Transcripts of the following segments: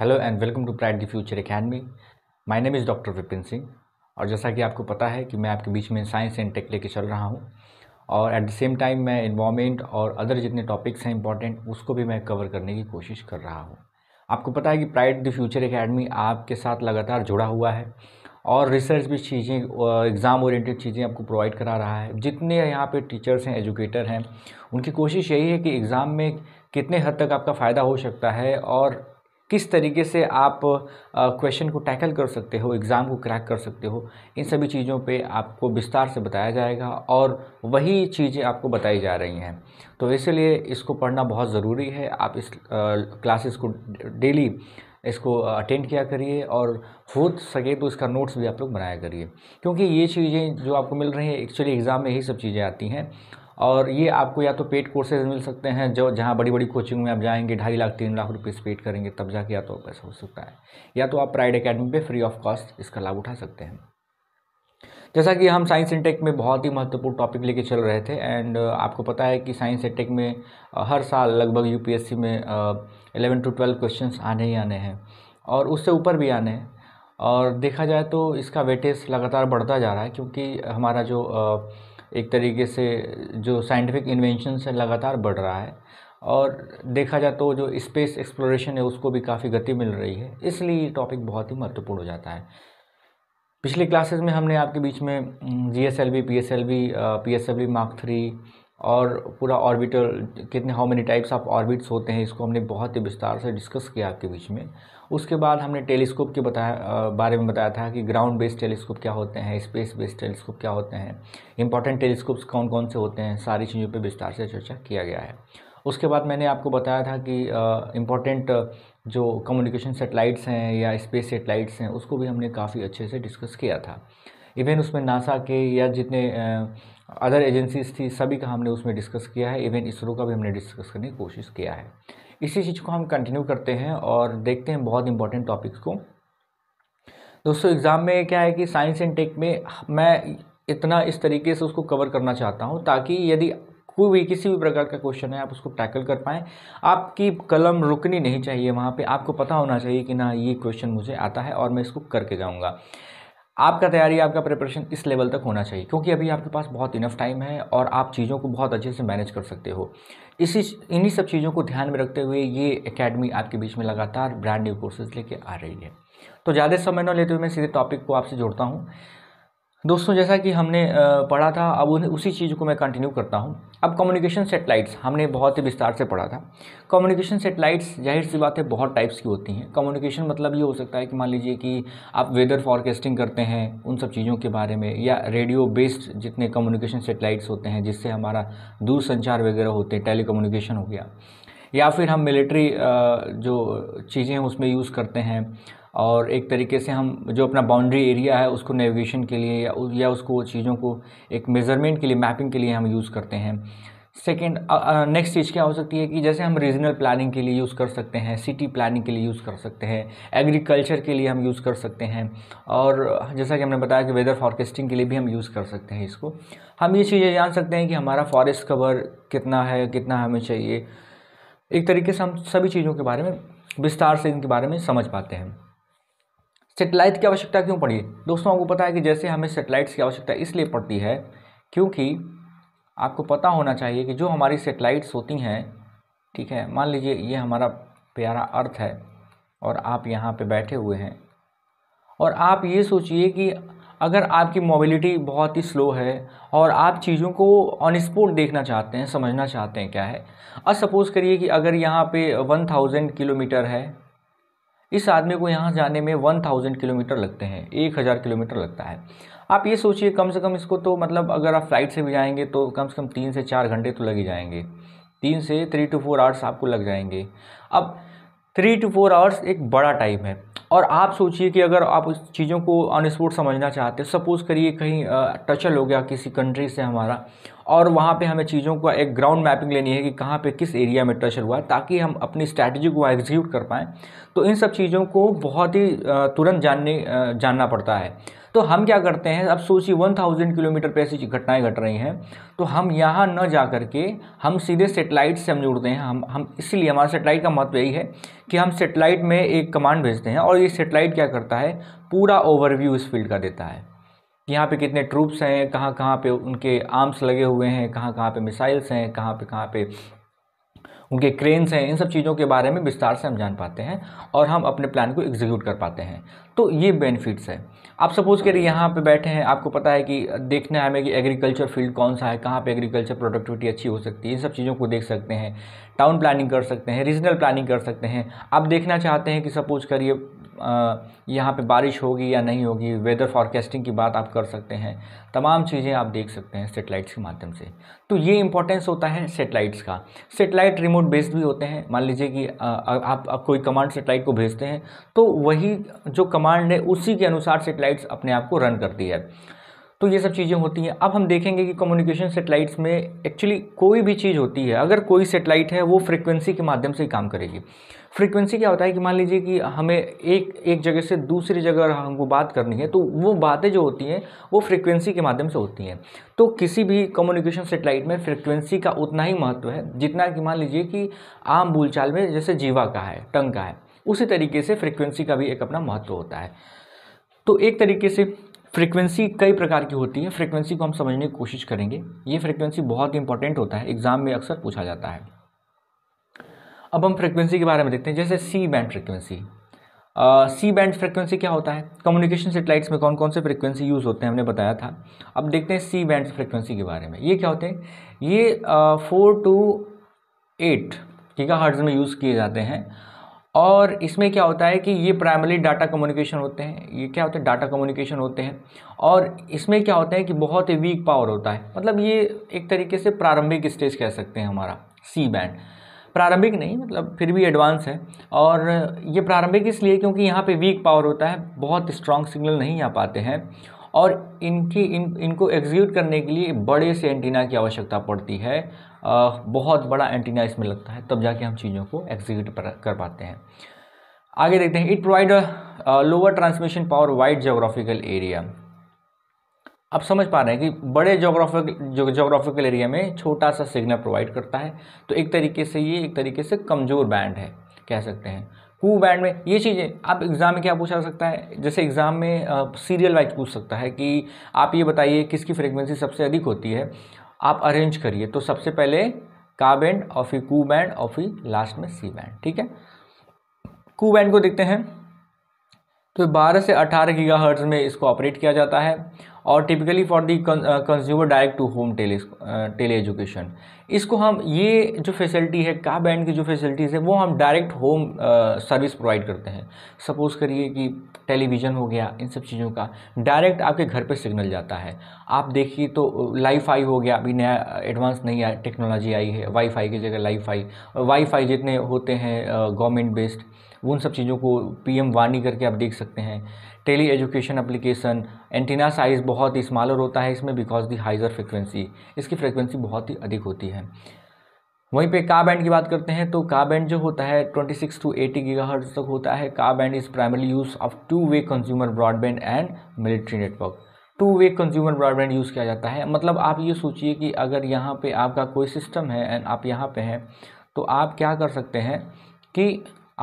Hello and welcome to Pride the Future Academy my name is doctor Vipin Singh और जैसा कि आपको पता है कि मैं आपके बीच में साइंस एंड टेक लेके चल रहा हूँ और एट द सेम टाइम मैं इन्वामेंट और अदर जितने टॉपिक्स हैं इंपॉर्टेंट उसको भी मैं कवर करने की कोशिश कर रहा हूँ आपको पता है कि प्राइड द फ्यूचर अकेडमी आपके साथ लगातार जुड़ा हुआ है और रिसर्च भी चीज़ें एग्ज़ाम ओरिएंटेड चीज़ें आपको प्रोवाइड करा रहा है जितने यहाँ पे टीचर्स हैं एजुकेटर हैं उनकी कोशिश यही है कि एग्ज़ाम में कितने हद तक आपका फ़ायदा हो सकता है और किस तरीके से आप क्वेश्चन को टैकल कर सकते हो एग्ज़ाम को क्रैक कर सकते हो इन सभी चीज़ों पे आपको विस्तार से बताया जाएगा और वही चीज़ें आपको बताई जा रही हैं तो इसलिए इसको पढ़ना बहुत ज़रूरी है आप इस क्लासेस को डेली इसको अटेंड किया करिए और हो सके तो इसका नोट्स भी आप लोग बनाया करिए क्योंकि ये चीज़ें जो आपको मिल रही हैं एक्चुअली एग्ज़ाम में यही सब चीज़ें आती हैं और ये आपको या तो पेड कोर्सेज मिल सकते हैं जो जहाँ बड़ी बड़ी कोचिंग में आप जाएंगे ढाई लाख तीन लाख रुपीस पेड करेंगे तब जाके या तो पैसा हो सकता है या तो आप प्राइड अकेडमी पे फ्री ऑफ कॉस्ट इसका लाभ उठा सकते हैं जैसा कि हम साइंस एंड टेक में बहुत ही महत्वपूर्ण टॉपिक लेके चल रहे थे एंड आपको पता है कि साइंस एंड टेक में हर साल लगभग यूपीएससी में एलेवन टू ट्वेल्व क्वेश्चन आने ही आने हैं और उससे ऊपर भी आने हैं और देखा जाए तो इसका वेटेज लगातार बढ़ता जा रहा है क्योंकि हमारा जो एक तरीके से जो साइंटिफिक इन्वेंशन है लगातार बढ़ रहा है और देखा जाए तो जो स्पेस एक्सप्लोरेशन है उसको भी काफ़ी गति मिल रही है इसलिए ये टॉपिक बहुत ही महत्वपूर्ण हो जाता है पिछले क्लासेस में हमने आपके बीच में G S L V P S L V P S L V Mark three और पूरा ऑर्बिटल कितने how many types of orbits होते हैं इसको हमने बहुत ही विस्तार से डिस्कस किया आपके बीच में उसके बाद हमने टेलीस्कोप के बताया बारे में बताया था कि ग्राउंड बेस्ड टेलीस्कोप क्या होते हैं स्पेस बेस्ड टेलीस्कोप क्या होते हैं इंपॉर्टेंट टेलीस्कोप्स कौन कौन से होते हैं सारी चीज़ों पर विस्तार से चर्चा किया गया है उसके बाद मैंने आपको बताया था कि इम्पॉर्टेंट जो कम्युनिकेशन सेटेलाइट्स हैं या स्पेस सेटेलाइट्स हैं उसको भी हमने काफ़ी अच्छे से डिस्कस किया था इवन उसमें नासा के या जितने अदर एजेंसीज थी सभी का हमने उसमें डिस्कस किया है इवन इसरो का भी हमने डिस्कस करने की कोशिश किया है इसी चीज़ को हम कंटिन्यू करते हैं और देखते हैं बहुत इंपॉर्टेंट टॉपिक्स को दोस्तों एग्ज़ाम में क्या है कि साइंस एंड टेक में मैं इतना इस तरीके से उसको कवर करना चाहता हूँ ताकि यदि कोई भी किसी भी प्रकार का क्वेश्चन है आप उसको टैकल कर पाएँ आपकी कलम रुकनी नहीं चाहिए वहाँ पे आपको पता होना चाहिए कि ना ये क्वेश्चन मुझे आता है और मैं इसको करके जाऊँगा आपका तैयारी आपका प्रिपरेशन किस लेवल तक होना चाहिए क्योंकि अभी आपके पास बहुत इनफ टाइम है और आप चीज़ों को बहुत अच्छे से मैनेज कर सकते हो इसी इन्हीं सब चीज़ों को ध्यान में रखते हुए ये एकेडमी आपके बीच में लगातार ब्रांड न्यू कोर्सेज लेके आ रही है तो ज़्यादा समय न लेते हुए मैं सीधे टॉपिक को आपसे जोड़ता हूँ दोस्तों जैसा कि हमने पढ़ा था अब उन्हें उसी चीज़ को मैं कंटिन्यू करता हूँ अब कम्युनिकेशन सेटेलाइट्स हमने बहुत ही विस्तार से पढ़ा था कम्युनिकेशन सेटेलाइट्स जाहिर सी बात है बहुत टाइप्स की होती हैं कम्युनिकेशन मतलब ये हो सकता है कि मान लीजिए कि आप वेदर फॉरकास्टिंग करते हैं उन सब चीज़ों के बारे में या रेडियो बेस्ड जितने कम्युनिकेशन सेटेलाइट्स होते हैं जिससे हमारा दूरसंचार वगैरह होते हैं टेली हो गया या फिर हम मिलिट्री जो चीज़ें हैं उसमें यूज़ करते हैं और एक तरीके से हम जो अपना बाउंड्री एरिया है उसको नेविगेशन के लिए या, या उसको चीज़ों को एक मेज़रमेंट के लिए मैपिंग के लिए हम यूज़ करते हैं सेकेंड नेक्स्ट चीज़ क्या हो सकती है कि जैसे हम रीजनल प्लानिंग के लिए यूज़ कर सकते हैं सिटी प्लानिंग के लिए यूज़ कर सकते हैं एग्रीकल्चर के लिए हम यूज़ कर सकते हैं और जैसा कि हमने बताया कि वेदर फॉरकास्टिंग के लिए भी हम यूज़ कर सकते हैं इसको हम ये चीज़ें जान सकते हैं कि हमारा फॉरेस्ट कवर कितना है कितना हमें चाहिए एक तरीके से हम सभी चीज़ों के बारे में विस्तार से इनके बारे में समझ पाते हैं सेटेलाइट की आवश्यकता क्यों पड़ी दोस्तों आपको पता है कि जैसे हमें सेटेलाइट्स की आवश्यकता इसलिए पड़ती है क्योंकि आपको पता होना चाहिए कि जो हमारी सेटेलाइट्स होती हैं ठीक है मान लीजिए ये हमारा प्यारा अर्थ है और आप यहाँ पे बैठे हुए हैं और आप ये सोचिए कि अगर आपकी मोबिलिटी बहुत ही स्लो है और आप चीज़ों को ऑन स्पॉट देखना चाहते हैं समझना चाहते हैं क्या है अब सपोज़ करिए कि अगर यहाँ पे वन थाउजेंड किलोमीटर है इस आदमी को यहाँ जाने में वन थाउजेंड किलोमीटर लगते हैं एक हज़ार किलोमीटर लगता है आप ये सोचिए कम से कम इसको तो मतलब अगर आप फ्लाइट से भी जाएंगे तो कम से कम तीन से चार घंटे तो लग ही जाएंगे तीन से थ्री टू फोर आवर्स आपको लग जाएंगे अब थ्री टू फोर आवर्स एक बड़ा टाइम है और आप सोचिए कि अगर आप उस चीज़ों को ऑन स्पॉट समझना चाहते हैं सपोज़ करिए कहीं टचल हो गया किसी कंट्री से हमारा और वहाँ पे हमें चीज़ों का एक ग्राउंड मैपिंग लेनी है कि कहाँ पे किस एरिया में टचल हुआ है ताकि हम अपनी स्ट्रैटेजी को एग्जीक्यूट कर पाएँ तो इन सब चीज़ों को बहुत ही तुरंत जानने जानना पड़ता है तो हम क्या करते हैं अब सोचिए वन थाउजेंड किलोमीटर पर ऐसी घटनाएँ घट रही हैं तो हम यहाँ न जा करके हम सीधे सेटेलाइट से हम जुड़ते हैं हम हम इसीलिए हमारा सेटेलाइट का महत्व यही है कि हम सेटेलाइट में एक कमांड भेजते हैं और ये सेटेलाइट क्या करता है पूरा ओवरव्यू इस फील्ड का देता है यहाँ पे कितने ट्रूप्स हैं कहाँ कहाँ पे उनके आर्म्स लगे हुए हैं कहाँ कहाँ पे मिसाइल्स हैं कहाँ पे कहाँ पे उनके क्रेन्स हैं इन सब चीज़ों के बारे में विस्तार से हम जान पाते हैं और हम अपने प्लान को एग्जीक्यूट कर पाते हैं तो ये बेनिफिट्स है आप सपोज करिए यहाँ पे बैठे हैं आपको पता है कि देखना है हमें कि एग्रीकल्चर फील्ड कौन सा है कहाँ पे एग्रीकल्चर प्रोडक्टिविटी अच्छी हो सकती है इन सब चीज़ों को देख सकते हैं टाउन प्लानिंग कर सकते हैं रीजनल प्लानिंग कर सकते हैं आप देखना चाहते हैं कि सपोज करिए यहाँ पे बारिश होगी या नहीं होगी वेदर फॉरकास्टिंग की बात आप कर सकते हैं तमाम चीज़ें आप देख सकते हैं सेटेलाइट्स के माध्यम से तो ये इंपॉर्टेंस होता है सेटेलाइट्स का सेटेलाइट रिमोट बेस्ड भी होते हैं मान लीजिए कि आप, आप कोई कमांड सेटेलाइट को भेजते हैं तो वही जो कमांड है उसी के अनुसार सेटेलाइट्स अपने आप को रन करती है तो ये सब चीज़ें होती हैं अब हम देखेंगे कि कम्युनिकेशन सेटेलाइट्स में एक्चुअली कोई भी चीज़ होती है अगर कोई सेटेलाइट है वो फ्रिक्वेंसी के माध्यम से ही काम करेगी फ्रीक्वेंसी क्या होता है कि मान लीजिए कि हमें एक एक जगह से दूसरी जगह हमको बात करनी है तो वो बातें जो होती हैं वो फ्रीक्वेंसी के माध्यम से होती हैं तो किसी भी कम्युनिकेशन सेटेलाइट में फ्रीक्वेंसी का उतना ही महत्व है जितना कि मान लीजिए कि आम बोलचाल में जैसे जीवा का है टंग का है उसी तरीके से फ्रीक्वेंसी का भी एक अपना महत्व होता है तो एक तरीके से फ्रीक्वेंसी कई प्रकार की होती है फ्रीक्वेंसी को हम समझने की कोशिश करेंगे ये फ्रीक्वेंसी बहुत इंपॉर्टेंट होता है एग्ज़ाम में अक्सर पूछा जाता है अब हम फ्रिक्वेंसी के बारे में देखते हैं जैसे C band frequency C band frequency क्या होता है कम्युनिकेशन सेटेलाइट्स में कौन कौन से फ्रिक्वेंसी यूज़ होते हैं हमने बताया था अब देखते हैं सी बैंड फ्रिक्वेंसी के बारे में ये क्या होते हैं ये फोर टू एट है हर्ड्स में यूज़ किए जाते हैं और इसमें क्या होता है कि ये प्राइमरी डाटा कम्युनिकेशन होते हैं ये क्या होते हैं डाटा कम्युनिकेशन होते हैं और इसमें क्या होता है कि बहुत ही वीक पावर होता है मतलब ये एक तरीके से प्रारंभिक स्टेज कह सकते हैं हमारा सी बैंड प्रारंभिक नहीं मतलब फिर भी एडवांस है और ये प्रारंभिक इसलिए क्योंकि यहाँ पे वीक पावर होता है बहुत स्ट्रॉन्ग सिग्नल नहीं आ पाते हैं और इनकी इन इनको एग्जीक्यूट करने के लिए बड़े से एंटीना की आवश्यकता पड़ती है आ, बहुत बड़ा एंटीना इसमें लगता है तब जाके हम चीज़ों को एग्जीक्यूट कर पाते हैं आगे देखते हैं it provide lower transmission power wide geographical area आप समझ पा रहे हैं कि बड़े जोग्राफिक जोग्राफिकल एरिया में छोटा सा सिग्नल प्रोवाइड करता है तो एक तरीके से ये एक तरीके से कमज़ोर बैंड है कह सकते हैं कू बैंड में ये चीज़ें आप एग्ज़ाम में क्या पूछा सकता है जैसे एग्ज़ाम में सीरियल वाइज पूछ सकता है कि आप ये बताइए किसकी फ्रिक्वेंसी सबसे अधिक होती है आप अरेंज करिए तो सबसे पहले का बैंड और फिर कू बैंड और फिर लास्ट में सी बैंड ठीक है कू बैंड को देखते हैं तो 12 से 18 गीगाहर्ट्ज़ में इसको ऑपरेट किया जाता है or typically for the con uh, consumer direct to home tele, uh, tele education इसको हम ये जो फैसिलिटी है का बैंड की जो फैसिलिटीज़ है वो हम डायरेक्ट होम सर्विस प्रोवाइड करते हैं सपोज़ करिए कि टेलीविज़न हो गया इन सब चीज़ों का डायरेक्ट आपके घर पे सिग्नल जाता है आप देखिए तो लाईफाई हो गया अभी नया एडवांस नई टेक्नोलॉजी आई है वाईफाई की जगह लाईफाई वाईफाई जितने होते हैं गवर्नमेंट बेस्ड उन सब चीज़ों को एम वानी करके आप देख सकते हैं tele education application antenna size बहुत ही स्मॉलर होता है इसमें बिकॉज दी हाइज़र फ्रिक्वेंसी इसकी फ्रिक्वेंसी बहुत ही अधिक होती है हैं वहीं पे का बैंड की बात करते हैं तो का बैंड जो होता है 26 टू 80 गीगाहर्ट्ज तक होता है Ka band is primary use of two way consumer broadband and military network two way consumer broadband use किया जाता है मतलब आप ये सोचिए कि अगर यहाँ पे आपका कोई सिस्टम है एंड आप यहाँ पे हैं तो आप क्या कर सकते हैं कि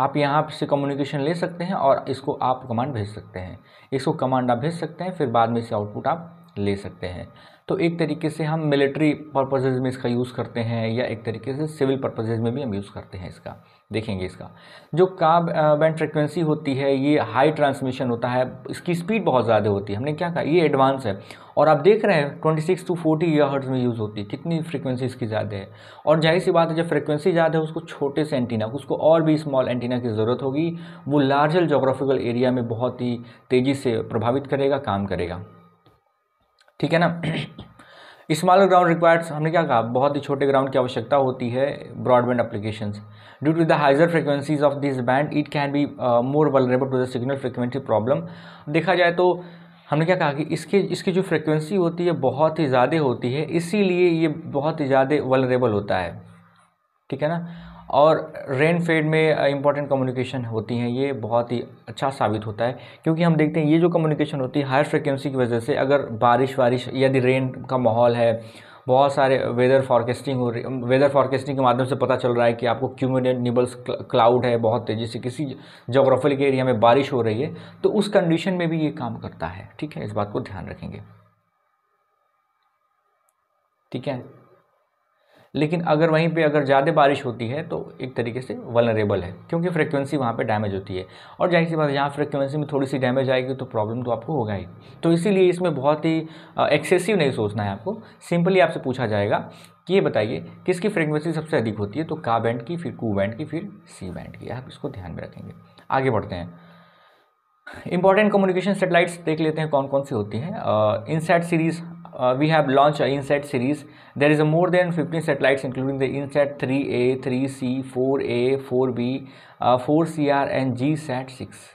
आप यहाँ से कम्युनिकेशन ले सकते हैं और इसको आप कमांड भेज सकते हैं इसको कमांड आप भेज सकते हैं फिर बाद में इसे आउटपुट आप ले सकते हैं तो एक तरीके से हम मिलिट्री पर्पजेज में इसका यूज़ करते हैं या एक तरीके से सिविल पर्पजेज में भी हम यूज़ करते हैं इसका देखेंगे इसका जो काब बैंड फ्रिक्वेंसी होती है ये हाई ट्रांसमिशन होता है इसकी स्पीड बहुत ज़्यादा होती है हमने क्या कहा ये एडवांस है और आप देख रहे हैं 26 टू 40 ईयर में यूज़ होती है कितनी फ्रिक्वेंसी इसकी ज़्यादा है और जाहिर सी बात है जब फ्रिक्वेंसी ज़्यादा है उसको छोटे से एंटीना उसको और भी स्मॉल एंटीना की ज़रूरत होगी वो लार्जर जोग्राफिकल एरिया में बहुत ही तेज़ी से प्रभावित करेगा काम करेगा ठीक है ना स्मॉलर ग्राउंड रिक्वायर्स हमने क्या कहा बहुत ही छोटे ग्राउंड की आवश्यकता होती है broadband applications due to the higher frequencies of this band it can be more vulnerable to the signal frequency problem देखा जाए तो हमने क्या कहा कि इसके इसकी जो फ्रिक्वेंसी होती है बहुत ही ज़्यादा होती है इसीलिए ये बहुत ही ज़्यादा वलरेबल होता है ठीक है ना और रेन फेड में इंपॉर्टेंट कम्युनिकेशन होती हैं ये बहुत ही अच्छा साबित होता है क्योंकि हम देखते हैं ये जो कम्युनिकेशन होती है हायर फ्रिक्वेंसी की वजह से अगर बारिश वारिश यदि रेन का माहौल है बहुत सारे वेदर फॉरकास्टिंग हो रही वेदर फॉरकास्टिंग के माध्यम से पता चल रहा है कि आपको निबल्स क्लाउड है बहुत तेज़ी से किसी जोग्राफिकल एरिया में बारिश हो रही है तो उस कंडीशन में भी ये काम करता है ठीक है इस बात को ध्यान रखेंगे ठीक है लेकिन अगर वहीं पे अगर ज़्यादा बारिश होती है तो एक तरीके से वनरेबल है क्योंकि फ्रिक्वेंसी वहाँ पे डैमेज होती है और जाहिर सी बात है जहाँ में थोड़ी सी डैमेज आएगी तो प्रॉब्लम तो आपको होगा ही तो इसीलिए इसमें बहुत ही एक्सेसिव नहीं सोचना है आपको सिंपली आपसे पूछा जाएगा कि ये बताइए किसकी फ्रिक्वेंसी सबसे अधिक होती है तो का बैंड की फिर कू बैंड की फिर सी बैंड की आप इसको ध्यान में रखेंगे आगे बढ़ते हैं इंपॉर्टेंट कम्युनिकेशन सेटेलाइट्स देख लेते हैं कौन कौन सी होती हैं INSAT series uh, we have launched a InSat series. There is a more than 15 satellites including the InSat 3A, 3C, 4A, 4B, uh, 4CR and GSat 6.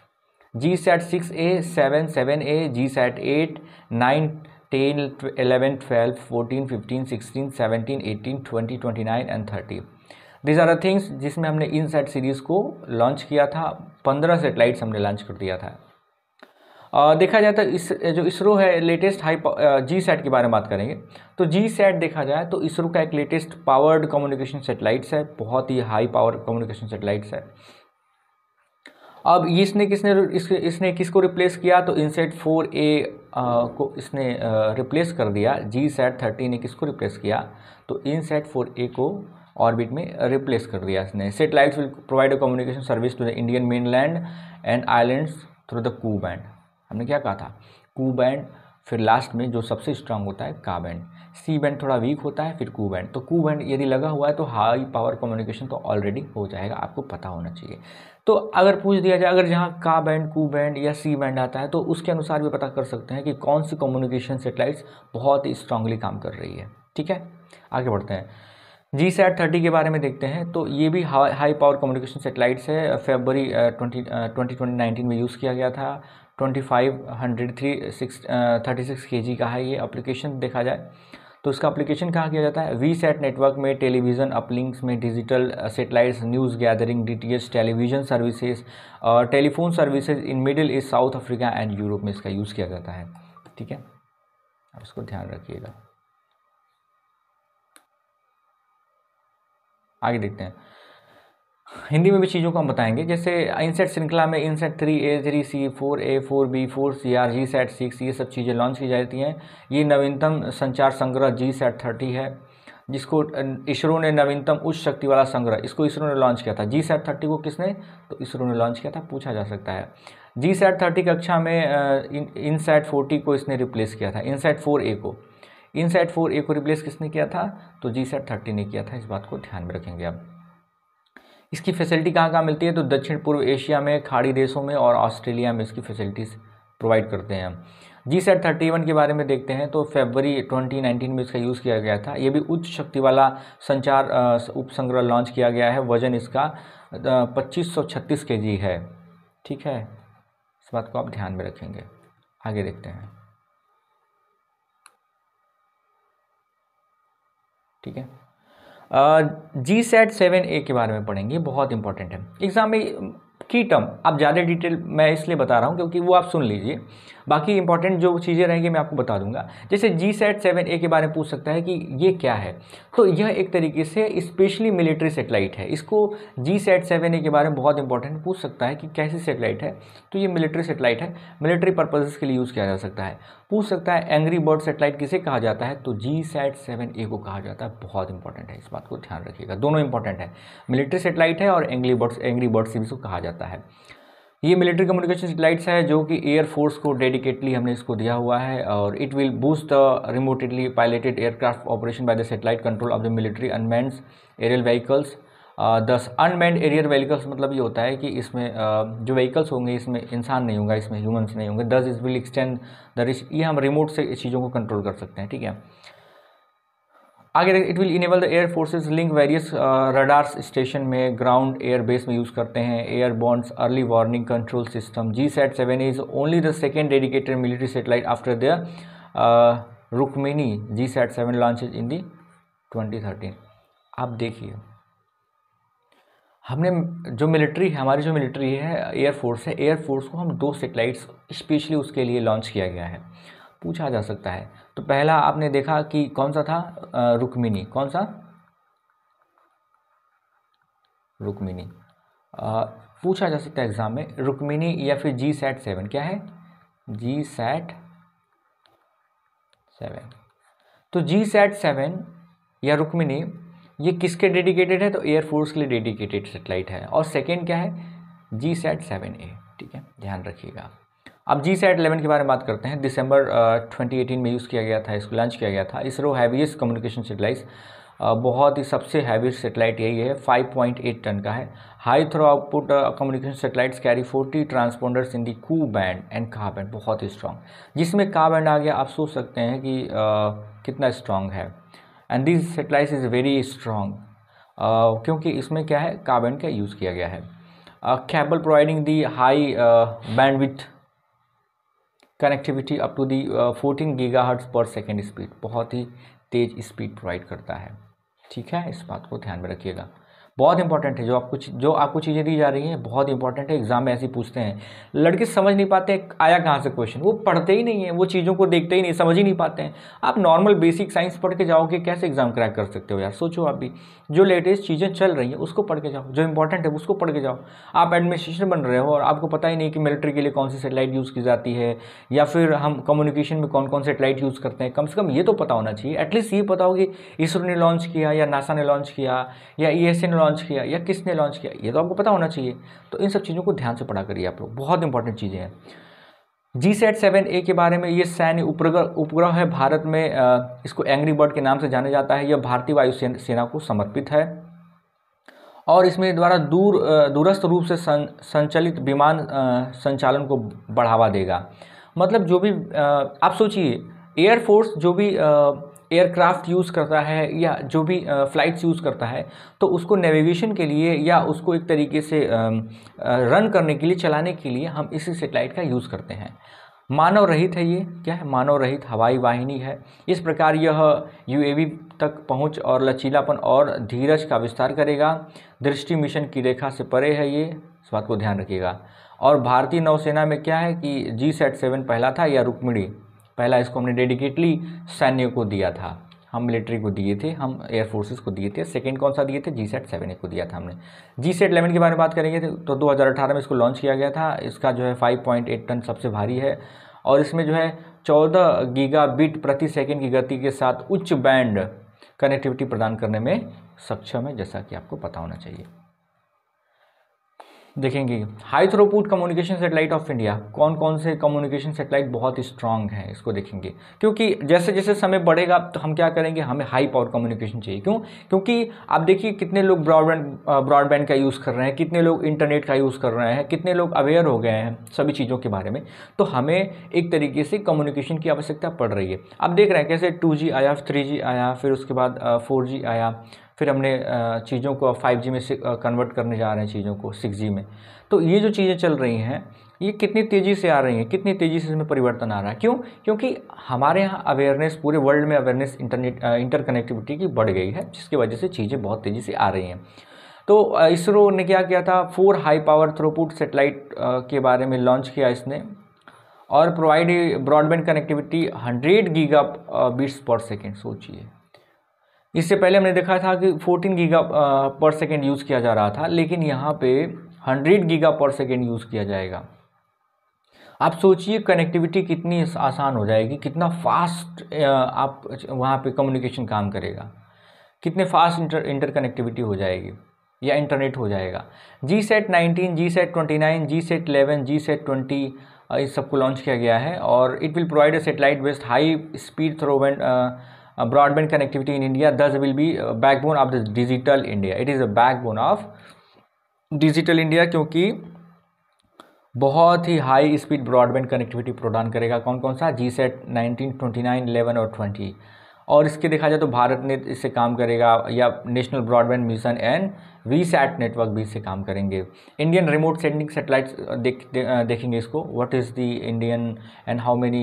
GSat 6A, 7, 7A, GSat 8, 9, 10, 11, 12, 14, 15, 16, 17, 18, 20, 29 and 30. These are the things जिसमें हमने इन series को launch किया था पंद्रह satellites हमने launch कर दिया था देखा जाए तो इस जो इसरो है लेटेस्ट हाई जी सेट के बारे में बात करेंगे तो जी सेट देखा जाए तो इसरो का एक लेटेस्ट पावर्ड कम्युनिकेशन सेटेलाइट्स है बहुत ही हाई पावर कम्युनिकेशन सेटेलाइट्स है अब इसने किसने इसने किसको रिप्लेस किया तो इनसेट फोर ए को इसने रिप्लेस कर दिया जी सेट थर्टी ने किसको रिप्लेस किया तो इनसेट फोर ए को ऑर्बिट में रिप्लेस कर दिया इसने satellites will provide a communication service to the Indian mainland and islands through the Ku band हमने क्या कहा था कू बैंड फिर लास्ट में जो सबसे स्ट्रांग होता है का बैंड सी बैंड थोड़ा वीक होता है फिर कू बैंड तो कू बैंड यदि लगा हुआ है तो हाई पावर कम्युनिकेशन तो ऑलरेडी हो जाएगा आपको पता होना चाहिए तो अगर पूछ दिया जाए अगर जहाँ का बैंड कू बैंड या सी बैंड आता है तो उसके अनुसार भी पता कर सकते हैं कि कौन सी कम्युनिकेशन सेटेलाइट्स बहुत ही स्ट्रांगली काम कर रही है ठीक है आगे बढ़ते हैं जी सैट थर्टी के बारे में देखते हैं तो ये भी हाई पावर कम्युनिकेशन सेटेलाइट्स है फेबरी ट्वेंटी ट्वेंटी में यूज़ किया गया था twenty five hundred three six thirty six K G का है ये अप्लीकेशन देखा जाए तो इसका अप्लीकेशन कहाँ किया जाता है वी सेट नेटवर्क में टेलीविज़न अपलिंक्स में digital satellites news gathering S television services और telephone services in Middle East South Africa and Europe में इसका यूज़ किया जाता है ठीक है आप इसको ध्यान रखिएगा आगे देखते हैं हिंदी में भी चीज़ों को हम बताएंगे जैसे इनसेट श्रृंखला में INSAT three A three C four A four B four C or G sat six ये सब चीज़ें लॉन्च की जाती हैं ये नवीनतम संचार संग्रह जी सेट थर्टी है जिसको इसरो ने नवीनतम उच्च शक्ति वाला संग्रह इसको इसरो ने लॉन्च किया था जी सेट थर्टी को किसने तो इसरो ने लॉन्च किया था पूछा जा सकता है जी सेट थर्टी कक्षा में इन सेट फोर्टी को इसने रिप्लेस किया था इन सेट फोर ए को इन सेट फोर ए को रिप्लेस किसने किया था तो जी सेट थर्टी ने किया था इस बात को ध्यान में रखेंगे आप इसकी फैसिलिटी कहाँ कहाँ मिलती है तो दक्षिण पूर्व एशिया में खाड़ी देशों में और ऑस्ट्रेलिया में इसकी फैसिलिटीज़ प्रोवाइड करते हैं हम जी सेट थर्टी वन के बारे में देखते हैं तो फेबरी 2019 में इसका यूज़ किया गया था ये भी उच्च शक्ति वाला संचार उपसंग्रह लॉन्च किया गया है वजन इसका पच्चीस सौ छत्तीस के जी है ठीक है इस बात को आप ध्यान में रखेंगे आगे देखते हैं ठीक है जी सेट सेवन ए के बारे में पढ़ेंगे बहुत इंपॉर्टेंट है एग्ज़ाम में की टर्म आप ज़्यादा डिटेल मैं इसलिए बता रहा हूँ क्योंकि वो आप सुन लीजिए बाकी इंपॉर्टेंट जो चीज़ें रहेंगी मैं आपको बता दूंगा जैसे जी सेट सेवन ए के बारे में पूछ सकता है कि ये क्या है तो यह एक तरीके से स्पेशली मिलिट्री सेटेलाइट है इसको जी सेट सेवन ए के बारे में बहुत इंपॉर्टेंट पूछ सकता है कि कैसी सेटेलाइट है तो ये मिलिट्री सेटेलाइट है मिलिट्री पर्पजेज़ के लिए यूज़ किया जा सकता है पूछ सकता है एंग्री बर्ड सेटेलाइट किसे कहा जाता है तो जी सेट सेवन ए को कहा जाता है बहुत इंपॉर्टेंट है इस बात को ध्यान रखिएगा दोनों इंपॉर्टेंट है मिलिट्री सेटेलाइट है और एंग्री बर्ड्स एंग्री से भी इसको कहा जाता है ये मिलिट्री कम्युनिकेशन सेटेलाइट्स है जो कि एयरफोर्स को डेडिकेटली हमने इसको दिया हुआ है और it will boost the remotely piloted aircraft operation by the satellite control of the military unmanned aerial vehicles this unmanned aerial vehicles मतलब ये होता है कि इसमें uh, जो व्हीकल्स होंगे इसमें इंसान नहीं होगा इसमें ह्यूमंस नहीं होंगे this is will extend the reach ये हम रिमोट से चीज़ों को कंट्रोल कर सकते हैं ठीक है आगे it will enable the air forces link various radars station में ग्राउंड एयर बेस में यूज़ करते हैं एयर बॉन्ड्स early warning control system G sat seven is only the second dedicated military satellite after the Rukmini G sat seven launches in the twenty thirteen आप देखिए हमने जो मिलिट्री है हमारी जो मिलिट्री है एयरफोर्स है एयरफोर्स को हम दो सेटेलाइट्स स्पेशली उसके लिए लॉन्च किया गया है पूछा जा सकता है तो पहला आपने देखा कि कौन सा था रुक्मिनी कौन सा रुक्मिनी पूछा जा सकता है एग्जाम में रुक्मिनी या फिर जी सेट सेवन क्या है जी सेट सेवन तो जी सेट सेवन या रुक्मिनी ये किसके डेडिकेटेड है तो एयरफोर्स के लिए डेडिकेटेड सेटेलाइट है और सेकेंड क्या है जी सेट सेवन ए ठीक है ध्यान रखिएगा आप अब जी सैट इलेवन के बारे में बात करते हैं दिसंबर ट्वेंटी एटीन में यूज़ किया गया था इसको लॉन्च किया गया था इसरो हैवीएस्ट कम्युनिकेशन सेटेलाइट बहुत ही सबसे हैवीएस्ट सेटेलाइट यही है 5.8 टन का है high throughput communication satellites carry 40 transponders in the Ku band and Ka band बहुत ही स्ट्रॉन्ग जिसमें का बैंड आ गया आप सोच सकते हैं कि uh, कितना स्ट्रॉन्ग है and this satellite is very strong क्योंकि इसमें क्या है का बैंड का यूज़ किया गया है capable providing the high band with connectivity up to the fourteen giga per second speed बहुत ही तेज़ स्पीड प्रोवाइड करता है ठीक है इस बात को ध्यान में रखिएगा बहुत इंपॉर्टेंट है जो आप कुछ जो आपको चीज़ें दी जा रही हैं बहुत इंपॉर्टेंट है एग्जाम में ऐसे पूछते हैं लड़के समझ नहीं पाते आया कहाँ से क्वेश्चन वो पढ़ते ही नहीं है वो चीज़ों को देखते ही नहीं समझ ही नहीं पाते हैं आप नॉर्मल बेसिक साइंस पढ़ के जाओगे कैसे एग्जाम क्रैक कर सकते हो यार सोचो आप भी जो लेटेस्ट चीज़ें चल रही हैं उसको पढ़ के जाओ जो इंपॉर्टेंट है उसको पढ़ के जाओ आप एडमिनिस्ट्रेशन बन रहे हो और आपको पता ही नहीं कि मिलिट्री के लिए कौन सी सेटेलाइट यूज़ की जाती है या फिर हम कम्युनिकेशन में कौन कौन सेटेलाइट यूज़ करते हैं कम से कम ये तो पता होना चाहिए एटलीस्ट ये पता हो कि इसरो ने लॉन्च किया या नासा ने लॉन्च किया या ई e ने लॉन्च लॉन्च किया या किसने लॉन्च किया ये तो आपको पता होना चाहिए तो इन सब चीज़ों को ध्यान से पढ़ा करिए आप लोग बहुत इंपॉर्टेंट चीज़ें हैं जी सेट सेवन ए के बारे में ये सैन्य उपग्रह उपग्रह है भारत में आ, इसको एंग्री बर्ड के नाम से जाना जाता है यह भारतीय वायुसेना सेना को समर्पित है और इसमें द्वारा दूर दूरस्थ रूप से सं, संचालित विमान संचालन को बढ़ावा देगा मतलब जो भी आ, आप सोचिए एयरफोर्स जो भी आ, एयरक्राफ्ट यूज़ करता है या जो भी फ़्लाइट्स यूज़ करता है तो उसको नेविगेशन के लिए या उसको एक तरीके से रन करने के लिए चलाने के लिए हम इसी सेटेलाइट का यूज़ करते हैं मानव रहित है ये क्या है मानव रहित हवाई वाहिनी है इस प्रकार यह यूएवी तक पहुंच और लचीलापन और धीरज का विस्तार करेगा दृष्टि मिशन की रेखा से परे है ये इस बात को ध्यान रखिएगा और भारतीय नौसेना में क्या है कि जी सेट सेवन पहला था या रुक्मिणी पहला इसको हमने डेडिकेटली सैन्य को दिया था हम मिलिट्री को दिए थे हम एयर फोर्सेस को दिए थे सेकंड कौन सा दिए थे जी सेट सेवन ए को दिया था हमने जी सेट इलेवन के बारे में बात करेंगे तो 2018 तो में इसको लॉन्च किया गया था इसका जो है 5.8 टन सबसे भारी है और इसमें जो है 14 बिट प्रति सेकंड की गति के साथ उच्च बैंड कनेक्टिविटी प्रदान करने में सक्षम है जैसा कि आपको पता होना चाहिए देखेंगे high throughput communication satellite of India कौन कौन से कम्युनिकेशन सेटेलाइट बहुत स्ट्रांग है इसको देखेंगे क्योंकि जैसे जैसे समय बढ़ेगा तो हम क्या करेंगे हमें हाई पावर कम्युनिकेशन चाहिए क्यों क्योंकि आप देखिए कितने लोग ब्रॉडबैंड ब्रॉडबैंड का यूज़ कर रहे हैं कितने लोग इंटरनेट का यूज़ कर रहे हैं कितने लोग अवेयर हो गए हैं सभी चीज़ों के बारे में तो हमें एक तरीके से कम्युनिकेशन की आवश्यकता पड़ रही है आप देख रहे हैं कैसे टू आया थ्री आया फिर उसके बाद फोर आया फिर हमने चीज़ों को फाइव जी में कन्वर्ट करने जा रहे हैं चीज़ों को सिक्स जी में तो ये जो चीज़ें चल रही हैं ये कितनी तेज़ी से आ रही हैं कितनी तेज़ी से इसमें परिवर्तन आ रहा है क्यों क्योंकि हमारे यहाँ अवेयरनेस पूरे वर्ल्ड में अवेयरनेस इंटरनेट इंटर कनेक्टिविटी की बढ़ गई है जिसकी वजह से चीज़ें बहुत तेज़ी से आ रही हैं तो इसरो ने क्या किया था four high power throughput satellite के बारे में लॉन्च किया इसने और provide broadband connectivity hundred giga bits per second सोचिए इससे पहले हमने देखा था कि 14 गीगा पर सेकेंड यूज़ किया जा रहा था लेकिन यहाँ पे 100 गीगा पर सेकेंड यूज़ किया जाएगा आप सोचिए कनेक्टिविटी कितनी आसान हो जाएगी कितना फास्ट आप वहाँ पे कम्युनिकेशन काम करेगा कितने फास्ट इंटर इंटर कनेक्टिविटी हो जाएगी या इंटरनेट हो जाएगा G sat nineteen G sat twenty nine G sat eleven G sat twenty इस सबको लॉन्च किया गया है और it will provide a satellite based high speed through broadband connectivity in India thus will be backbone of the digital India it is a backbone of digital India क्योंकि बहुत ही high speed broadband connectivity प्रदान करेगा कौन कौन सा G sat nineteen twenty nine eleven और twenty और इसके देखा जाए तो भारत नेट इससे काम करेगा या national broadband mission and V sat network भी इससे काम करेंगे इंडियन रिमोट सेंडिंग सेटेलाइट्स देख देखेंगे इसको what is the Indian and how many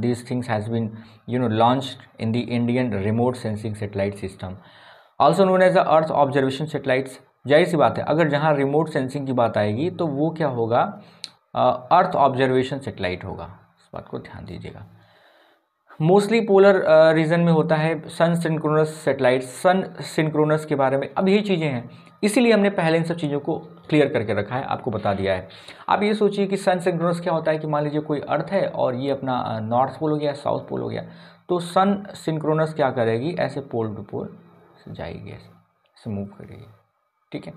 these things has been you know launch in the Indian remote sensing satellite system also known as the earth observation satellites जाहिर सी बात है अगर जहाँ remote sensing की बात आएगी तो वो क्या होगा अर्थ ऑब्जर्वेशन सेटेलाइट होगा इस बात को ध्यान दीजिएगा मोस्टली पोलर रीजन में होता है sun synchronous satellite sun synchronous के बारे में अब यही चीज़ें हैं इसीलिए हमने पहले इन सब चीज़ों को क्लियर करके रखा है आपको बता दिया है आप ये सोचिए कि सन सिंक्रोनस क्या होता है कि मान लीजिए कोई अर्थ है और ये अपना नॉर्थ पोल हो गया साउथ पोल हो गया तो सन सिंक्रोनस क्या करेगी ऐसे पोल टू पोल जाएगी ऐसे मूव करेगी ठीक है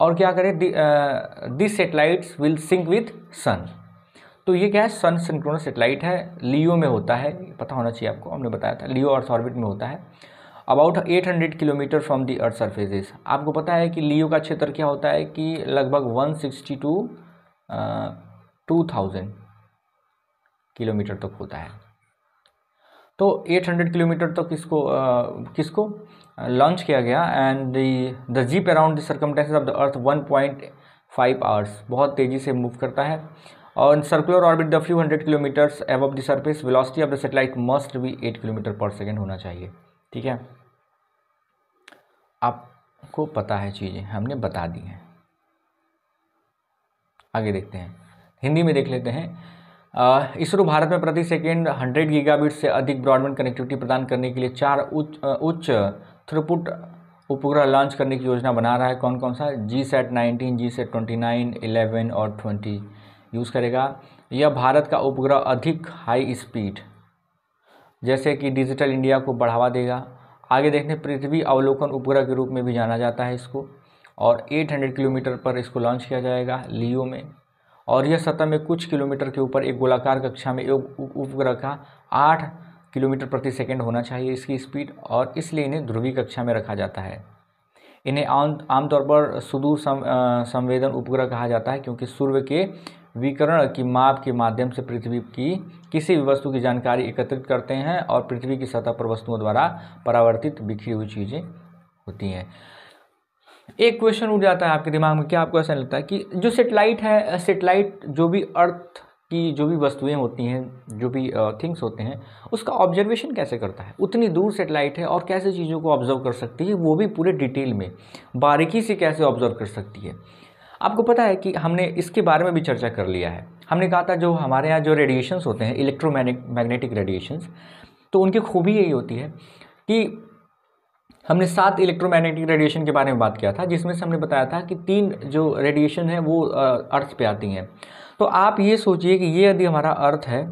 और क्या करें this satellites will sync with sun तो ये क्या है सन सिंक्रोनस सेटेलाइट है लियो में होता है पता होना चाहिए आपको हमने बताया था लियो अर्थ ऑर्बिट में होता है about 800 kilometre from the earth surfaces आपको पता है कि लियो का क्षेत्र क्या होता है कि लगभग 162 सिक्सटी टू किलोमीटर तक होता है तो 800 किलोमीटर तक किसको uh, किसको लॉन्च किया गया and the jeep around the circumstances of the earth 1.5 point hours बहुत तेज़ी से मूव करता है और circular orbit the few hundred kilometers above the surface velocity of the satellite must be at kilometre per second होना चाहिए ठीक है आपको पता है चीज़ें हमने बता दी हैं आगे देखते हैं हिंदी में देख लेते हैं इसरो भारत में प्रति सेकेंड 100 गीगाबिट से अधिक ब्रॉडबैंड कनेक्टिविटी प्रदान करने के लिए चार उच्च उच्च थ्रूपुट उपग्रह लॉन्च करने की योजना बना रहा है कौन कौन सा G sat nineteen G sat twenty nine eleven और ट्वेंटी यूज़ करेगा यह भारत का उपग्रह अधिक हाई स्पीड जैसे कि डिजिटल इंडिया को बढ़ावा देगा आगे देखने पृथ्वी अवलोकन उपग्रह के रूप में भी जाना जाता है इसको और 800 किलोमीटर पर इसको लॉन्च किया जाएगा लियो में और यह सतह में कुछ किलोमीटर के ऊपर एक गोलाकार कक्षा में एक उपग्रह का आठ किलोमीटर प्रति सेकंड होना चाहिए इसकी स्पीड और इसलिए इन्हें ध्रुवी कक्षा में रखा जाता है इन्हें आम आमतौर पर सुदूर संवेदन उपग्रह कहा जाता है क्योंकि सूर्य के विकरण की माप के माध्यम से पृथ्वी की किसी भी वस्तु की जानकारी एकत्रित करते हैं और पृथ्वी की सतह पर वस्तुओं द्वारा परावर्तित बिखरी हुई चीज़ें होती हैं एक क्वेश्चन उठ जाता है आपके दिमाग में क्या आपको ऐसा लगता है कि जो सेटेलाइट है सेटेलाइट जो भी अर्थ की जो भी वस्तुएं होती हैं जो भी थिंग्स होते हैं उसका ऑब्जर्वेशन कैसे करता है उतनी दूर सेटेलाइट है और कैसे चीज़ों को ऑब्जर्व कर सकती है वो भी पूरे डिटेल में बारीकी से कैसे ऑब्जर्व कर सकती है आपको पता है कि हमने इसके बारे में भी चर्चा कर लिया है हमने कहा था जो हमारे यहाँ जो रेडिएशंस होते हैं इलेक्ट्रोमैग्नेटिक रेडिएशंस तो उनकी खूबी यही होती है कि हमने सात इलेक्ट्रोमैग्नेटिक रेडिएशन के बारे में बात किया था जिसमें से हमने बताया था कि तीन जो रेडिएशन है वो अर्थ पे आती हैं तो आप ये सोचिए कि ये यदि हमारा अर्थ है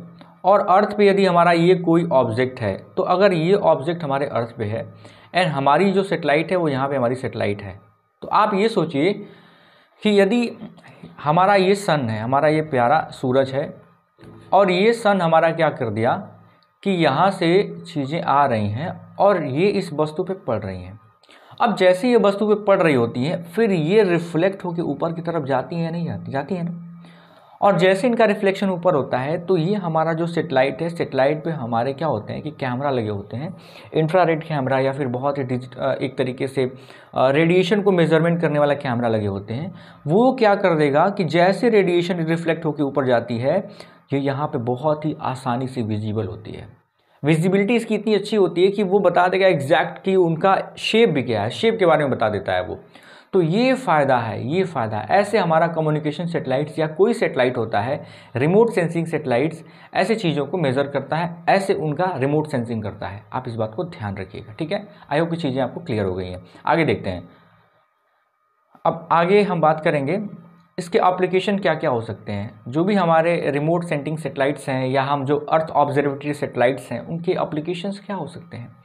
और अर्थ पे यदि हमारा ये कोई ऑब्जेक्ट है तो अगर ये ऑब्जेक्ट हमारे अर्थ पे है एंड हमारी जो सेटेलाइट है वो यहाँ पे हमारी सेटेलाइट है तो आप ये सोचिए कि यदि हमारा ये सन है हमारा ये प्यारा सूरज है और ये सन हमारा क्या कर दिया कि यहाँ से चीज़ें आ रही हैं और ये इस वस्तु पे पड़ रही हैं अब जैसे ये वस्तु पे पड़ रही होती हैं फिर ये रिफ्लेक्ट होकर ऊपर की तरफ जाती हैं नहीं जाती जाती है ना और जैसे इनका रिफ्लेक्शन ऊपर होता है तो ये हमारा जो सेटेलाइट है सेटेलाइट पे हमारे क्या होते हैं कि कैमरा लगे होते हैं इंफ्रारेड कैमरा या फिर बहुत ही एक तरीके से रेडिएशन को मेजरमेंट करने वाला कैमरा लगे होते हैं वो क्या कर देगा कि जैसे रेडिएशन रिफ्लेक्ट होकर ऊपर जाती है ये यहाँ पर बहुत ही आसानी से विजिबल होती है विजिबिलिटी इसकी इतनी अच्छी होती है कि वो बता देगा एग्जैक्ट कि उनका शेप भी क्या है शेप के बारे में बता देता है वो तो ये फ़ायदा है ये फ़ायदा ऐसे हमारा कम्युनिकेशन सेटेलाइट्स या कोई सेटेलाइट होता है रिमोट सेंसिंग सेटेलाइट्स ऐसे चीज़ों को मेज़र करता है ऐसे उनका रिमोट सेंसिंग करता है आप इस बात को ध्यान रखिएगा ठीक है आई होप की चीज़ें आपको क्लियर हो गई हैं आगे देखते हैं अब आगे हम बात करेंगे इसके एप्लीकेशन क्या क्या हो सकते हैं जो भी हमारे रिमोट सेंटिंग सेटेलाइट्स हैं या हम जो अर्थ ऑब्जर्वेटरी सेटेलाइट्स हैं उनके एप्लीकेशंस क्या हो सकते हैं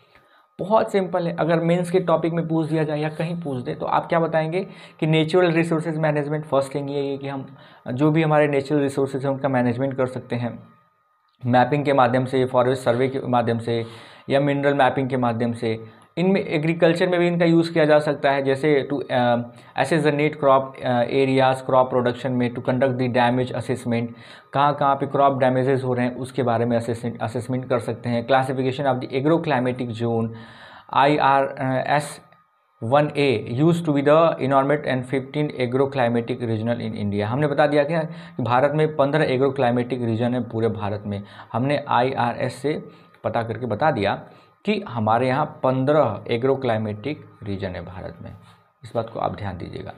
बहुत सिंपल है अगर मेंस के टॉपिक में पूछ दिया जाए या कहीं पूछ दे तो आप क्या बताएंगे कि natural resources management first thing ये है कि हम जो भी हमारे नेचुरल रिसोर्सेज हैं उनका मैनेजमेंट कर सकते हैं मैपिंग के माध्यम से फॉरेस्ट सर्वे के माध्यम से या मिनरल मैपिंग के माध्यम से इनमें एग्रीकल्चर में भी इनका यूज़ किया जा सकता है जैसे to assess the net crop areas crop production में to conduct the damage assessment कहाँ कहाँ पे क्रॉप डैमेजेस हो रहे हैं उसके बारे में असेसमेंट असेसमेंट कर सकते हैं classification of the agro climatic zone I R S one A use to be the enumerate and fifteen agro climatic regional in India हमने बता दिया क्या कि भारत में पंद्रह एग्रो क्लाइमेटिक रीजन है पूरे भारत में हमने आई आर एस से पता करके बता दिया कि हमारे यहाँ पंद्रह एग्रो क्लाइमेटिक रीजन है भारत में इस बात को आप ध्यान दीजिएगा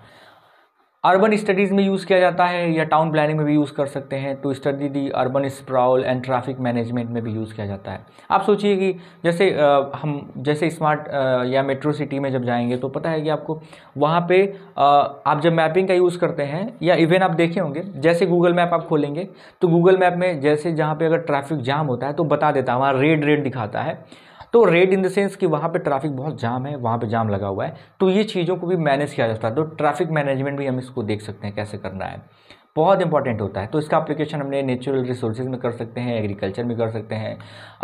अर्बन स्टडीज़ में यूज़ किया जाता है या टाउन प्लानिंग में भी यूज़ कर सकते हैं to study the urban sprawl and traffic management में भी यूज़ किया जाता है आप सोचिए कि जैसे आ, हम जैसे स्मार्ट या मेट्रो सिटी में जब जाएंगे तो पता है कि आपको वहाँ पे आ, आप जब मैपिंग का यूज़ करते हैं या इवन आप देखे होंगे जैसे गूगल मैप आप खोलेंगे तो गूगल मैप में जैसे जहाँ पर अगर ट्रैफिक जाम होता है तो बता देता है वहाँ रेड रेड दिखाता है तो रेड इन द सेंस कि वहाँ पे ट्रैफिक बहुत जाम है वहाँ पे जाम लगा हुआ है तो ये चीज़ों को भी मैनेज किया जाता है तो ट्रैफिक मैनेजमेंट भी हम इसको देख सकते हैं कैसे करना है बहुत इंपॉर्टेंट होता है तो इसका एप्लीकेशन हमने नेचुरल रिसोर्सेज में कर सकते हैं एग्रीकल्चर में कर सकते हैं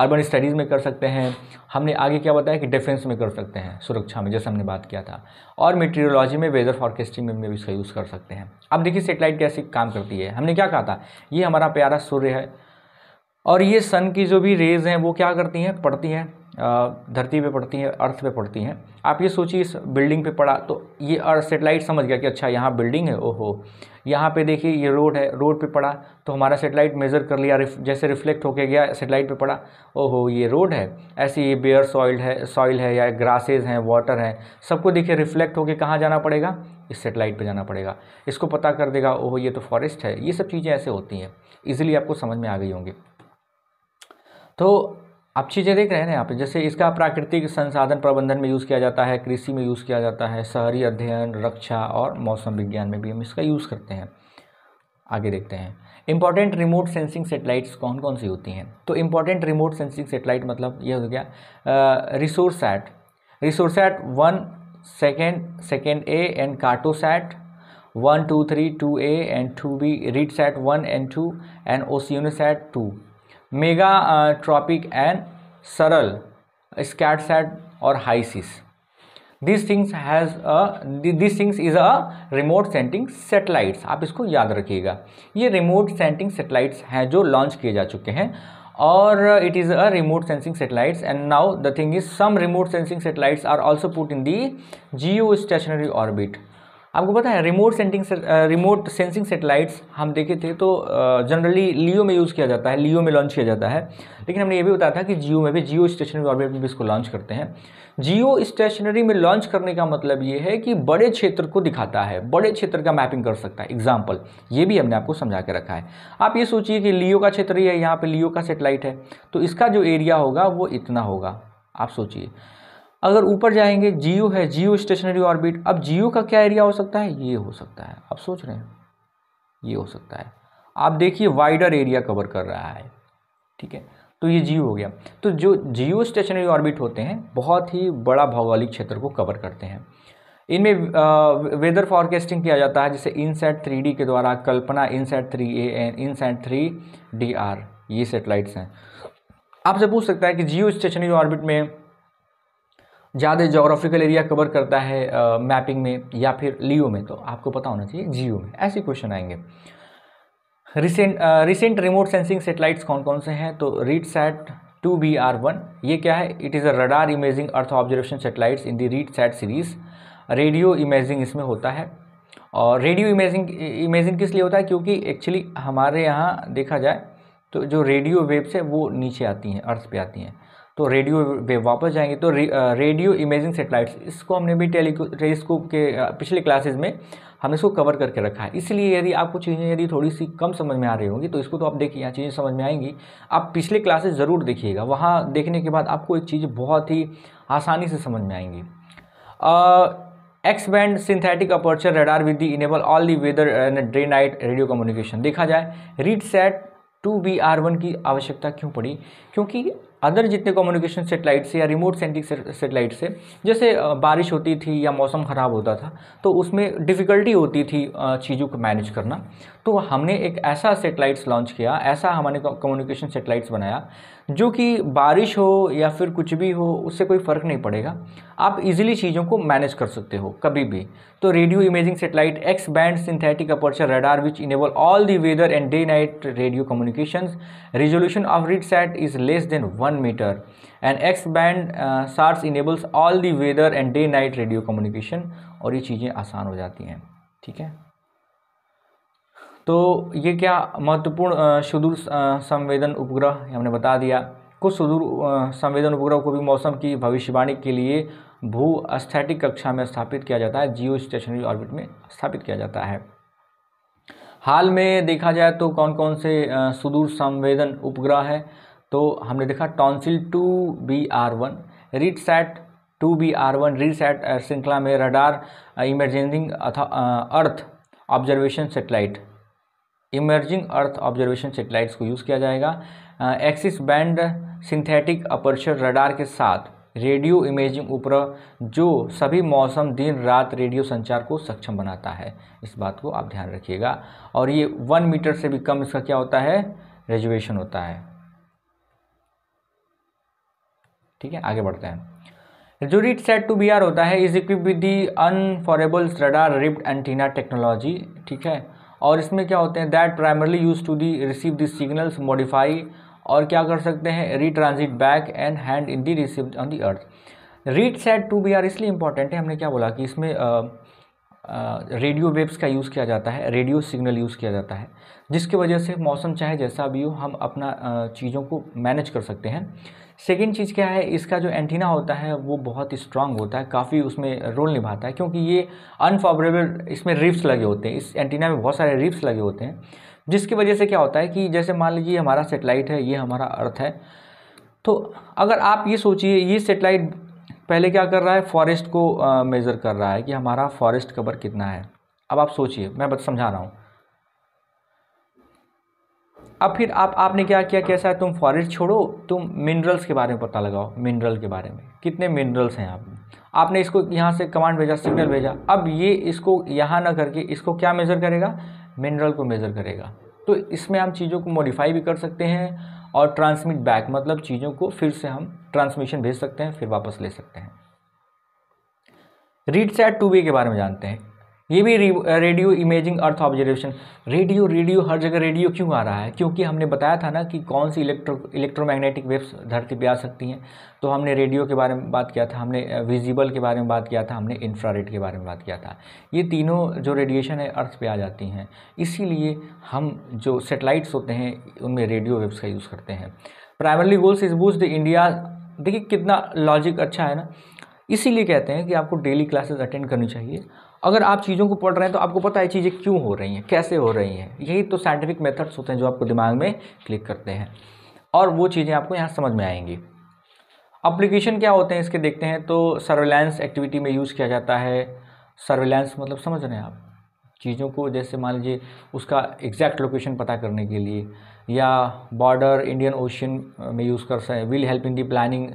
अर्बन स्टडीज़ में कर सकते हैं हमने आगे क्या बताया कि डिफेंस में कर सकते हैं सुरक्षा में जैसे हमने बात किया था और मेटेरियोलॉजी में वेदर फॉरकास्टिंग में भी इसका यूज़ कर सकते हैं अब देखिए सेटेलाइट कैसे काम करती है हमने क्या कहा था ये हमारा प्यारा सूर्य है और ये सन की जो भी रेज़ हैं वो क्या करती हैं पड़ती हैं धरती पे पड़ती हैं अर्थ पे पड़ती हैं आप ये सोचिए इस बिल्डिंग पे पड़ा तो ये अर्थ सेटेलाइट समझ गया कि अच्छा यहाँ बिल्डिंग है ओहो यहाँ पे देखिए ये रोड है रोड पे पड़ा तो हमारा सेटेलाइट मेज़र कर लिया रिफ, जैसे रिफ्लेक्ट होके गया सेटेलाइट पे पड़ा ओहो ये रोड है ऐसे ये बेयर सॉइल है सॉइल है या ग्रासेज हैं वाटर हैं सबको देखिए रिफ्लेक्ट होके कहाँ जाना पड़ेगा इस सेटेलाइट पर जाना पड़ेगा इसको पता कर देगा ओहो ये तो फॉरेस्ट है ये सब चीज़ें ऐसे होती हैं ईजिली आपको समझ में आ गई होंगी तो आप चीज़ें देख रहे हैं ना यहाँ पे जैसे इसका प्राकृतिक संसाधन प्रबंधन में यूज़ किया जाता है कृषि में यूज़ किया जाता है शहरी अध्ययन रक्षा और मौसम विज्ञान में भी हम इसका यूज़ करते हैं आगे देखते हैं इंपॉर्टेंट रिमोट सेंसिंग सेटेलाइट्स कौन कौन सी होती हैं तो इम्पॉर्टेंट रिमोट सेंसिंग सेटेलाइट मतलब यह हो गया Resourcesat Resourcesat one second second A and Cartosat one two three two A and two B RISAT one and two and Oceansat two Megha tropic and Saral Scatsat और HySIS this things has this things is a remote sensing satellites आप इसको याद रखिएगा ये remote sensing satellites हैं जो launch किए जा चुके हैं और it is a remote sensing satellites and now the thing is some remote sensing satellites are also put in the geo stationary orbit आपको पता है रिमोट सेंटिंग से, रिमोट सेंसिंग सेटेलाइट्स हम देखे थे तो जनरली लियो में यूज़ किया जाता है लियो में लॉन्च किया जाता है लेकिन हमने ये भी बताया था कि जियो में भी जियो स्टेशनरी ऑर्बिट में भी इसको लॉन्च करते हैं जियो स्टेशनरी में लॉन्च करने का मतलब ये है कि बड़े क्षेत्र को दिखाता है बड़े क्षेत्र का मैपिंग कर सकता है एग्जाम्पल ये भी हमने आपको समझा के रखा है आप ये सोचिए कि लियो का क्षेत्र ही है यहाँ पर लियो का सेटेलाइट है तो इसका जो एरिया होगा वो इतना होगा आप सोचिए अगर ऊपर जाएंगे जियो है जियो स्टेशनरी ऑर्बिट अब जियो का क्या एरिया हो सकता है ये हो सकता है आप सोच रहे हैं ये हो सकता है आप देखिए वाइडर एरिया कवर कर रहा है ठीक है तो ये जियो हो गया तो जो जियो स्टेशनरी ऑर्बिट होते हैं बहुत ही बड़ा भौगोलिक क्षेत्र को कवर करते हैं इनमें वेदर फॉरकास्टिंग किया जाता है जैसे इनसेट थ्री डी के द्वारा Kalpana INSAT three A and INSAT three D are ये सेटेलाइट्स हैं आपसे पूछ सकता है कि जियो स्टेशनरी ऑर्बिट में ज़्यादा जोग्राफिकल एरिया कवर करता है आ, मैपिंग में या फिर लियो में तो आपको पता होना चाहिए जियो में ऐसे क्वेश्चन आएंगे recent recent remote sensing satellites कौन कौन से हैं तो RISAT two B R one ये क्या है it is a radar imaging earth observation satellites in the RISAT series radio imaging इसमें होता है और रेडियो इमेजिंग इमेजिंग किस लिए होता है क्योंकि एक्चुअली हमारे यहाँ देखा जाए तो जो रेडियो वेव्स है वो नीचे आती हैं अर्थ पे आती हैं तो रेडियो वेव वापस जाएंगे तो रे, रेडियो इमेजिंग सेटेलाइट्स इसको हमने भी टेली टेलीस्कोप के पिछले क्लासेज में हमने इसको कवर करके रखा है इसलिए यदि आपको चीज़ें यदि थोड़ी सी कम समझ में आ रही होंगी तो इसको तो आप देखिए यहाँ चीज़ें समझ में आएंगी आप पिछले क्लासेज ज़रूर देखिएगा वहाँ देखने के बाद आपको एक चीज़ बहुत ही आसानी से समझ में आएंगी X band synthetic aperture radar with the enable all the weather and day night radio communication देखा जाए RISAT two B R one की आवश्यकता क्यों पड़ी क्योंकि अदर जितने कम्युनिकेशन सेटेलाइट से या रिमोट सेंटिक सेटेलाइट से जैसे बारिश होती थी या मौसम ख़राब होता था तो उसमें डिफ़िकल्टी होती थी चीज़ों को मैनेज करना तो हमने एक ऐसा सेटेलाइट्स लॉन्च किया ऐसा हमारे कम्युनिकेशन सेटेलाइट्स बनाया जो कि बारिश हो या फिर कुछ भी हो उससे कोई फ़र्क नहीं पड़ेगा आप इजीली चीज़ों को मैनेज कर सकते हो कभी भी तो radio imaging satellite X band synthetic aperture radar which enable all the weather and day night radio communication resolution of RISAT is less than one metre and X band SARs enables all the weather and day night radio communication और ये चीज़ें आसान हो जाती हैं ठीक है तो ये क्या महत्वपूर्ण सुदूर संवेदन उपग्रह हमने बता दिया कुछ सुदूर संवेदन उपग्रह को भी मौसम की भविष्यवाणी के लिए भू अस्थैटिक कक्षा में स्थापित किया जाता है जियो स्टेशनरी ऑर्बिट में स्थापित किया जाता है हाल में देखा जाए तो कौन कौन से सुदूर संवेदन उपग्रह है तो हमने देखा tonsil two B R one RISAT two B R one RISAT श्रृंखला में radar emerging earth observation satellite emerging earth observation satellites को यूज़ किया जाएगा X band synthetic aperture radar के साथ रेडियो इमेजिंग उपग्रह जो सभी मौसम दिन रात रेडियो संचार को सक्षम बनाता है इस बात को आप ध्यान रखिएगा और ये वन मीटर से भी कम इसका क्या होता है रेजुवेशन होता है ठीक है आगे बढ़ते हैं जो RISAT two B R होता है is equip with the unfurlable radar ribbed antenna technology ठीक है और इसमें क्या होते हैं that primarily use to the receive the signals modify और क्या कर सकते हैं retransmit back and hand in the receive on the earth RISAT two B R इसलिए इंपॉर्टेंट है हमने क्या बोला कि इसमें रेडियो वेव्स का यूज़ किया जाता है रेडियो सिग्नल यूज़ किया जाता है जिसकी वजह से मौसम चाहे जैसा भी हो हम अपना चीज़ों को मैनेज कर सकते हैं सेकेंड चीज़ क्या है इसका जो एंटीना होता है वो बहुत स्ट्रांग होता है काफ़ी उसमें रोल निभाता है क्योंकि ये अनफेवरेबल इसमें रिप्स लगे होते हैं इस एंटीना में बहुत सारे रिप्स लगे होते हैं जिसकी वजह से क्या होता है कि जैसे मान लीजिए हमारा सेटेलाइट है ये हमारा अर्थ है तो अगर आप ये सोचिए ये सेटेलाइट पहले क्या कर रहा है फॉरेस्ट को मेज़र कर रहा है कि हमारा फॉरेस्ट कवर कितना है अब आप सोचिए मैं बस समझा रहा हूँ अब फिर आप आपने क्या किया कैसा है तुम फॉरेस्ट छोड़ो तुम मिनरल्स के बारे में पता लगाओ मिनरल के बारे में कितने मिनरल्स हैं आप आपने इसको यहाँ से कमांड भेजा सिग्नल भेजा अब ये इसको यहाँ ना करके इसको क्या मेज़र करेगा मिनरल को मेज़र करेगा तो इसमें हम चीज़ों को मॉडिफाई भी कर सकते हैं और ट्रांसमिट बैक मतलब चीज़ों को फिर से हम ट्रांसमिशन भेज सकते हैं फिर वापस ले सकते हैं रीड सेट टू वे के बारे में जानते हैं ये भी radio imaging earth observation radio radio हर जगह रेडियो क्यों आ रहा है क्योंकि हमने बताया था ना कि कौन सी इलेक्ट्रो इलेक्ट्रोमैग्नेटिक वेव्स धरती पे आ सकती हैं तो हमने रेडियो के बारे में बात किया था हमने विजिबल के बारे में बात किया था हमने इंफ्रारेड के बारे में बात किया था ये तीनों जो रेडिएशन है अर्थ पर आ जाती हैं इसीलिए हम जो सेटेलाइट्स होते हैं उनमें रेडियो वेव्स का यूज़ करते हैं primarily goals is boost the India देखिए कितना लॉजिक अच्छा है ना इसीलिए कहते हैं कि आपको डेली क्लासेस अटेंड करनी चाहिए अगर आप चीज़ों को पढ़ रहे हैं तो आपको पता है चीज़ें क्यों हो रही हैं कैसे हो रही हैं यही तो साइंटिफिक मेथड्स होते हैं जो आपको दिमाग में क्लिक करते हैं और वो चीज़ें आपको यहाँ समझ में आएंगी अप्लीकेशन क्या होते हैं इसके देखते हैं तो सर्वेलेंस एक्टिविटी में यूज़ किया जाता है सर्वेलेंस मतलब समझ रहे हैं आप चीज़ों को जैसे मान लीजिए उसका एग्जैक्ट लोकेशन पता करने के लिए या बॉर्डर इंडियन ओशन में यूज़ कर सकें will help in the planning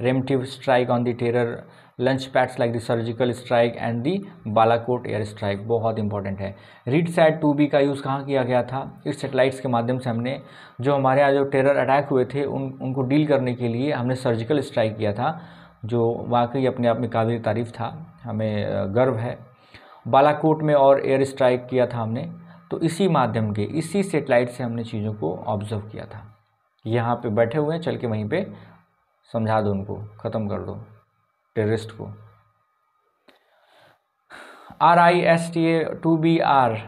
preemptive strike on the terror launch pads like the surgical strike and the Balakot air strike बहुत इंपॉर्टेंट है रीड सैट टू बी का यूज़ कहाँ किया गया था इस सेटेलाइट्स के माध्यम से हमने जो हमारे यहाँ जो टेरर अटैक हुए थे उन उनको डील करने के लिए हमने सर्जिकल स्ट्राइक किया था जो वाकई अपने आप में काबिल तारीफ था हमें गर्व है बालाकोट में और एयर स्ट्राइक किया था हमने तो इसी माध्यम के इसी सेटेलाइट से हमने चीज़ों को ऑब्जर्व किया था यहाँ पे बैठे हुए हैं चल के वहीं पे समझा दो उनको ख़त्म कर दो टेररिस्ट को R I S T A two B R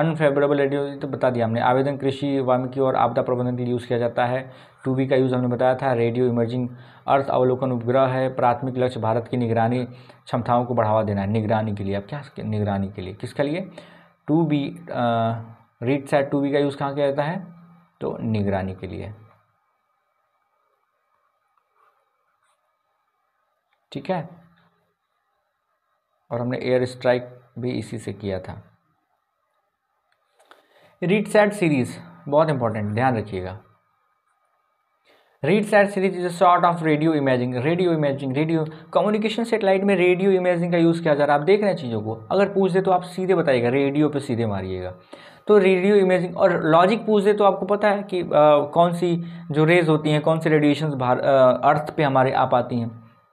unfavourable radio तो बता दिया हमने आवेदन कृषि वामिकी और आपदा प्रबंधन के लिए यूज़ किया जाता है टू बी का यूज़ हमने बताया था रेडियो इमर्जिंग अर्थ अवलोकन उपग्रह है प्राथमिक लक्ष्य भारत की निगरानी क्षमताओं को बढ़ावा देना है निगरानी के लिए अब क्या निगरानी के लिए किसके लिए two B RISAT two B का यूज़ कहाँ किया जाता है तो निगरानी के लिए ठीक है और हमने एयर स्ट्राइक भी इसी से किया था रीड सैट सीरीज बहुत इंपॉर्टेंट ध्यान रखिएगा RISAT series is a sort of radio imaging radio imaging radio communication satellite में रेडियो इमेजिंग का यूज़ किया जा रहा है आप देख रहे हैं चीज़ों को अगर पूछ दे तो आप सीधे बताइएगा रेडियो पे सीधे मारिएगा तो रेडियो इमेजिंग और लॉजिक पूछ दे तो आपको पता है कि आ, कौन सी जो रेज होती हैं कौन सी रेडिएशन अर्थ पे हमारे आ पाती हैं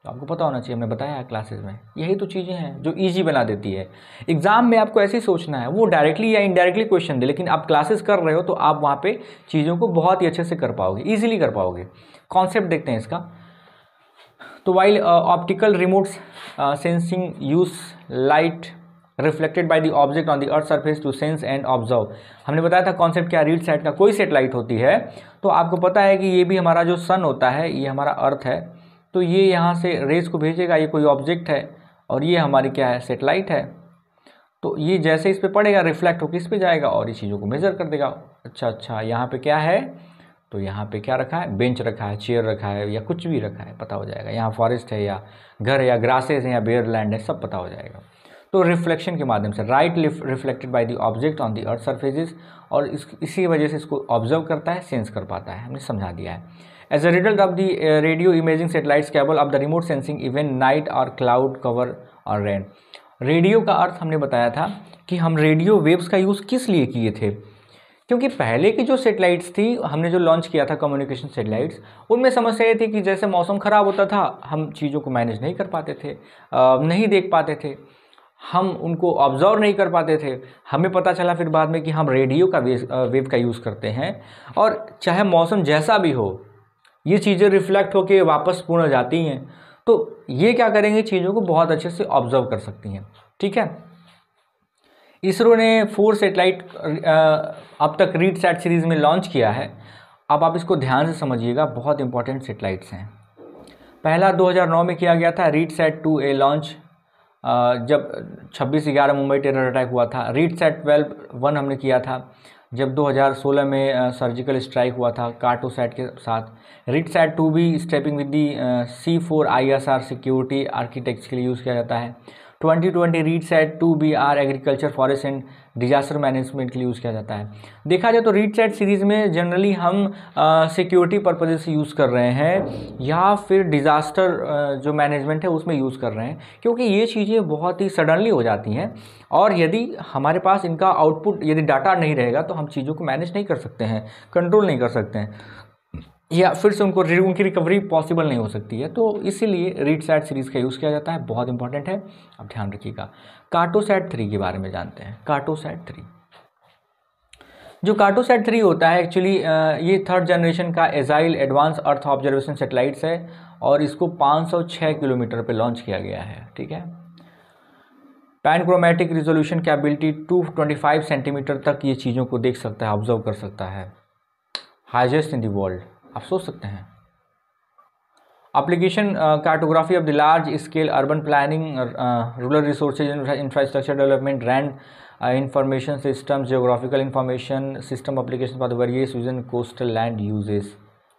तो आपको पता होना चाहिए हमने बताया क्लासेस में यही तो चीज़ें हैं जो ईजी बना देती है एग्ज़ाम में आपको ऐसे ही सोचना है वो डायरेक्टली या इनडायरेक्टली क्वेश्चन दे लेकिन आप क्लासेस कर रहे हो तो आप वहाँ पे चीज़ों को बहुत ही अच्छे से कर पाओगे ईजिली कर पाओगे कॉन्सेप्ट देखते हैं इसका तो while optical remote sensing use light reflected by the object on the earth surface to sense and observe हमने बताया था कॉन्सेप्ट क्या रीड साइट का कोई सेटेलाइट होती है तो आपको पता है कि ये भी हमारा जो सन होता है ये हमारा अर्थ है तो ये यहाँ से रेस को भेजेगा ये कोई ऑब्जेक्ट है और ये हमारी क्या है सेटेलाइट है तो ये जैसे इस पर पड़ेगा रिफ्लेक्ट होकर इस पर जाएगा और इस चीज़ों को मेज़र कर देगा अच्छा अच्छा यहाँ पे क्या है तो यहाँ पे क्या रखा है बेंच रखा है चेयर रखा है या कुछ भी रखा है पता हो जाएगा यहाँ फॉरेस्ट है या घर है या ग्रासेस है या बेयर लैंड है सब पता हो जाएगा तो रिफ्लेक्शन के माध्यम से light reflected by the object on the earth surfaces और इस, इसी वजह से इसको ऑब्जर्व करता है सेंस कर पाता है हमने समझा दिया है as a result of the radio imaging imaging satellites of the remote sensing event night और क्लाउड कवर और रेन रेडियो का अर्थ हमने बताया था कि हम रेडियो वेव्स का यूज़ किस लिए किए थे क्योंकि पहले की जो सेटेलाइट्स थी हमने जो लॉन्च किया था कम्युनिकेशन सेटेलाइट्स उनमें समस्या ये थी कि जैसे मौसम ख़राब होता था हम चीज़ों को मैनेज नहीं कर पाते थे नहीं देख पाते थे हम उनको ऑब्जर्व नहीं कर पाते थे हमें पता चला फिर बाद में कि हम रेडियो का वेव का यूज़ करते हैं और चाहे मौसम जैसा भी हो ये चीज़ें रिफ्लेक्ट होकर वापस पूर्ण जाती हैं तो ये क्या करेंगे चीज़ों को बहुत अच्छे से ऑब्जर्व कर सकती हैं ठीक है इसरो ने फोर सेटेलाइट अब तक रीड सेट सीरीज़ में लॉन्च किया है अब आप इसको ध्यान से समझिएगा बहुत इंपॉर्टेंट सेटेलाइट्स हैं पहला 2009 में किया गया था RISAT two A launch जब 26 ग्यारह मुंबई टेरर अटैक हुआ था रीड सेट ट्वेल्व वन हमने किया था जब 2016 में सर्जिकल स्ट्राइक हुआ था कार्टो सैट के साथ रिट सैट टू भी stepping with the C four I S R security architect के लिए यूज़ किया जाता है 2020 RISAT two B R agriculture forest and disaster management के लिए यूज़ किया जाता है देखा जाए तो रीड चैट सीरीज़ में जनरली हम सिक्योरिटी पर्पजेज से यूज़ कर रहे हैं या फिर डिज़ास्टर जो मैनेजमेंट है उसमें यूज़ कर रहे हैं क्योंकि ये चीज़ें बहुत ही सडनली हो जाती हैं और यदि हमारे पास इनका आउटपुट यदि डाटा नहीं रहेगा तो हम चीज़ों को मैनेज नहीं कर सकते हैं कंट्रोल नहीं कर सकते हैं या फिर से उनको उनकी रिकवरी पॉसिबल नहीं हो सकती है तो इसीलिए रीड सैट सीरीज़ का यूज़ किया जाता है बहुत इंपॉर्टेंट है अब ध्यान रखिएगा कार्टोसैट थ्री के बारे में जानते हैं कार्टोसैट थ्री जो कार्टोसैट थ्री होता है एक्चुअली ये थर्ड जनरेशन का agile advance earth observation satellites है और इसको 506 किलोमीटर पे लॉन्च किया गया है ठीक है पैनक्रोमेटिक रिजोल्यूशन कैपेबिलिटी 225 सेंटीमीटर तक ये चीज़ों को देख सकता है ऑब्जर्व कर सकता है हाइजेस्ट इन दी वर्ल्ड आप सोच सकते हैं application cartography of the large scale urban planning rural resource infrastructure development land information system geographical information system application for the various usage coastal land uses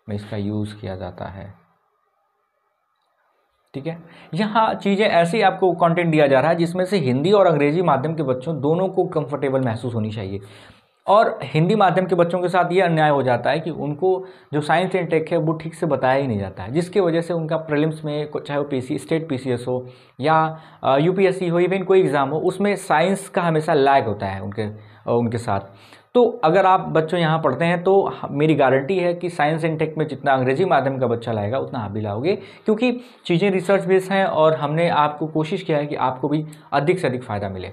में इसका use किया जाता है ठीक है यहाँ चीज़ें ऐसे ही आपको कंटेंट दिया जा रहा है जिसमें से हिंदी और अंग्रेजी माध्यम के बच्चों दोनों को कंफर्टेबल महसूस होनी चाहिए और हिंदी माध्यम के बच्चों के साथ ये अन्याय हो जाता है कि उनको जो साइंस एंड टेक है वो ठीक से बताया ही नहीं जाता है जिसकी वजह से उनका प्रिलिम्स में चाहे वो पीसी स्टेट पीसीएस हो या यूपीएससी हो इवन कोई एग्ज़ाम हो उसमें साइंस का हमेशा लैग होता है उनके उनके साथ तो अगर आप बच्चों यहाँ पढ़ते हैं तो मेरी गारंटी है कि साइंस एंड टेक में जितना अंग्रेजी माध्यम का बच्चा लाएगा उतना आप भी लाओगे क्योंकि चीज़ें रिसर्च बेस्ड हैं और हमने आपको कोशिश किया है कि आपको भी अधिक से अधिक फ़ायदा मिले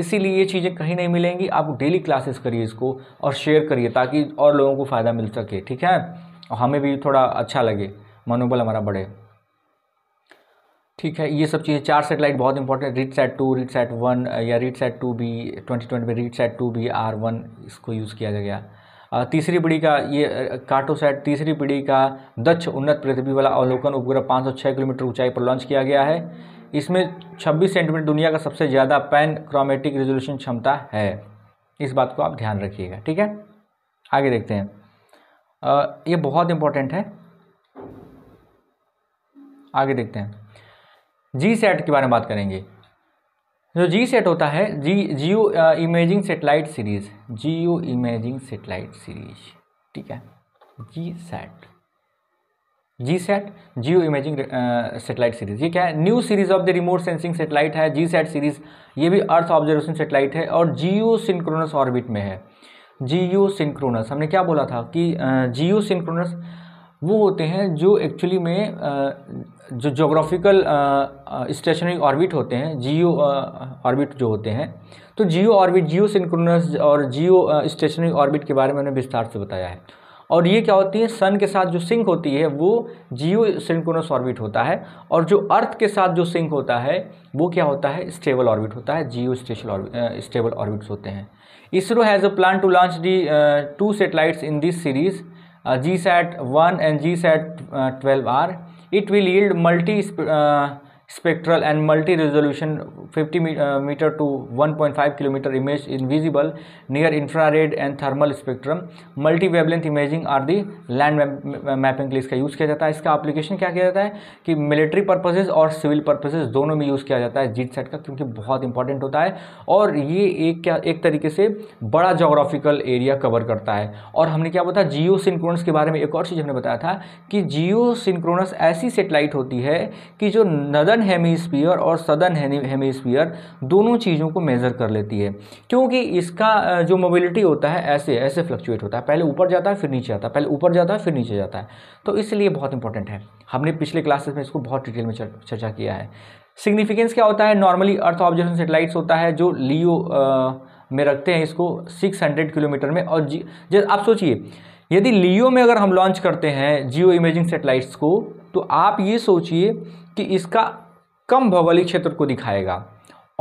इसीलिए ये चीज़ें कहीं नहीं मिलेंगी आप डेली क्लासेस करिए इसको और शेयर करिए ताकि और लोगों को फ़ायदा मिल सके ठीक है और हमें भी थोड़ा अच्छा लगे मनोबल हमारा बढ़े ठीक है ये सब चीज़ें चार सेटेलाइट बहुत important RISAT two RISAT one या RISAT two B twenty twenty में RISAT two B R one इसको यूज़ किया गया तीसरी पीढ़ी का ये काटो सेट तीसरी पीढ़ी का दक्ष उन्नत पृथ्वी वाला अवलोकन उपग्रह छः किलोमीटर ऊंचाई पर लॉन्च किया गया है इसमें 26 सेंटीमीटर दुनिया का सबसे ज़्यादा पैन क्रोमेटिक रेजोल्यूशन क्षमता है इस बात को आप ध्यान रखिएगा ठीक है आगे देखते हैं आ, ये बहुत इंपॉर्टेंट है आगे देखते हैं जी सेट के बारे में बात करेंगे जो जी सेट होता है G geo imaging satellite series geo imaging satellite series ठीक है G sat G sat geo imaging satellite series ये क्या है new series of the remote sensing satellite है जी सेट सीरीज़ ये भी अर्थ ऑब्जर्वेशन सेटेलाइट है और जियो सिंक्रोनस ऑर्बिट में है जियो सिंक्रोनस हमने क्या बोला था कि जियो uh, सिंक्रोनस वो होते हैं जो एक्चुअली में uh, जो जोग्राफिकल स्टेशनरी ऑर्बिट होते हैं जियो ऑर्बिट uh, जो होते हैं तो जियो ऑर्बिट जियो सिंक्रोनस और जियो स्टेशनरी ऑर्बिट के बारे में मैंने विस्तार से बताया है और ये क्या होती है सन के साथ जो सिंक होती है वो जियो सिंक्रोनस ऑर्बिट होता है और जो अर्थ के साथ जो सिंक होता है वो क्या होता है स्टेबल ऑर्बिट होता है जियो स्टेशल स्टेबल ऑर्बिट्स होते हैं ISRO has a plan to launch the two satellites in this series G sat one and G sat twelve R it will yield multi spectral and multi resolution 50 metre to 1.5 kilometre image in near near infrared and thermal spectrum multi wavelength imaging or the land mapping के लिए इसका use किया जाता है इसका application क्या किया जाता है कि मिलिट्री पर्पजेज और सिविल पर्पजेज दोनों में यूज़ किया जाता है जीट सेट का क्योंकि बहुत इंपॉर्टेंट होता है और ये एक क्या एक तरीके से बड़ा जोग्राफिकल एरिया कवर करता है और हमने क्या बताया जियो सिंक्रोनस के बारे में एक और चीज़ हमने बताया था कि जियो सिंक्रोनस ऐसी सेटेलाइट होती है कि जो नदर नॉर्दर्न हेमीस्फीयर और सदर्न हेमीस्फीयर दोनों चीज़ों को मेज़र कर लेती है क्योंकि इसका जो मोबिलिटी होता है ऐसे ऐसे फ्लक्चुएट होता है पहले ऊपर जाता है फिर नीचे आता है पहले ऊपर जाता है फिर नीचे जाता है तो इसलिए बहुत इंपॉर्टेंट है हमने पिछले क्लासेस में इसको बहुत डिटेल में चर्चा किया है सिग्निफिकेंस क्या होता है नॉर्मली अर्थ ऑब्जर्वेशन सेटेलाइट्स होता है जो लियो में रखते हैं इसको 600 किलोमीटर में और जी आप सोचिए यदि लियो में अगर हम लॉन्च करते हैं जियो इमेजिंग सेटेलाइट्स को तो आप ये सोचिए कि इसका कम भौगोलिक क्षेत्र को दिखाएगा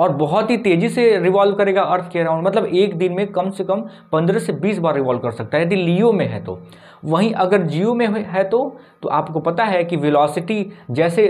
और बहुत ही तेज़ी से रिवॉल्व करेगा अर्थ के अराउंड मतलब एक दिन में कम से कम 15 से 20 बार रिवॉल्व कर सकता है यदि लियो में है तो वहीं अगर जियो में है तो तो आपको पता है कि वेलोसिटी जैसे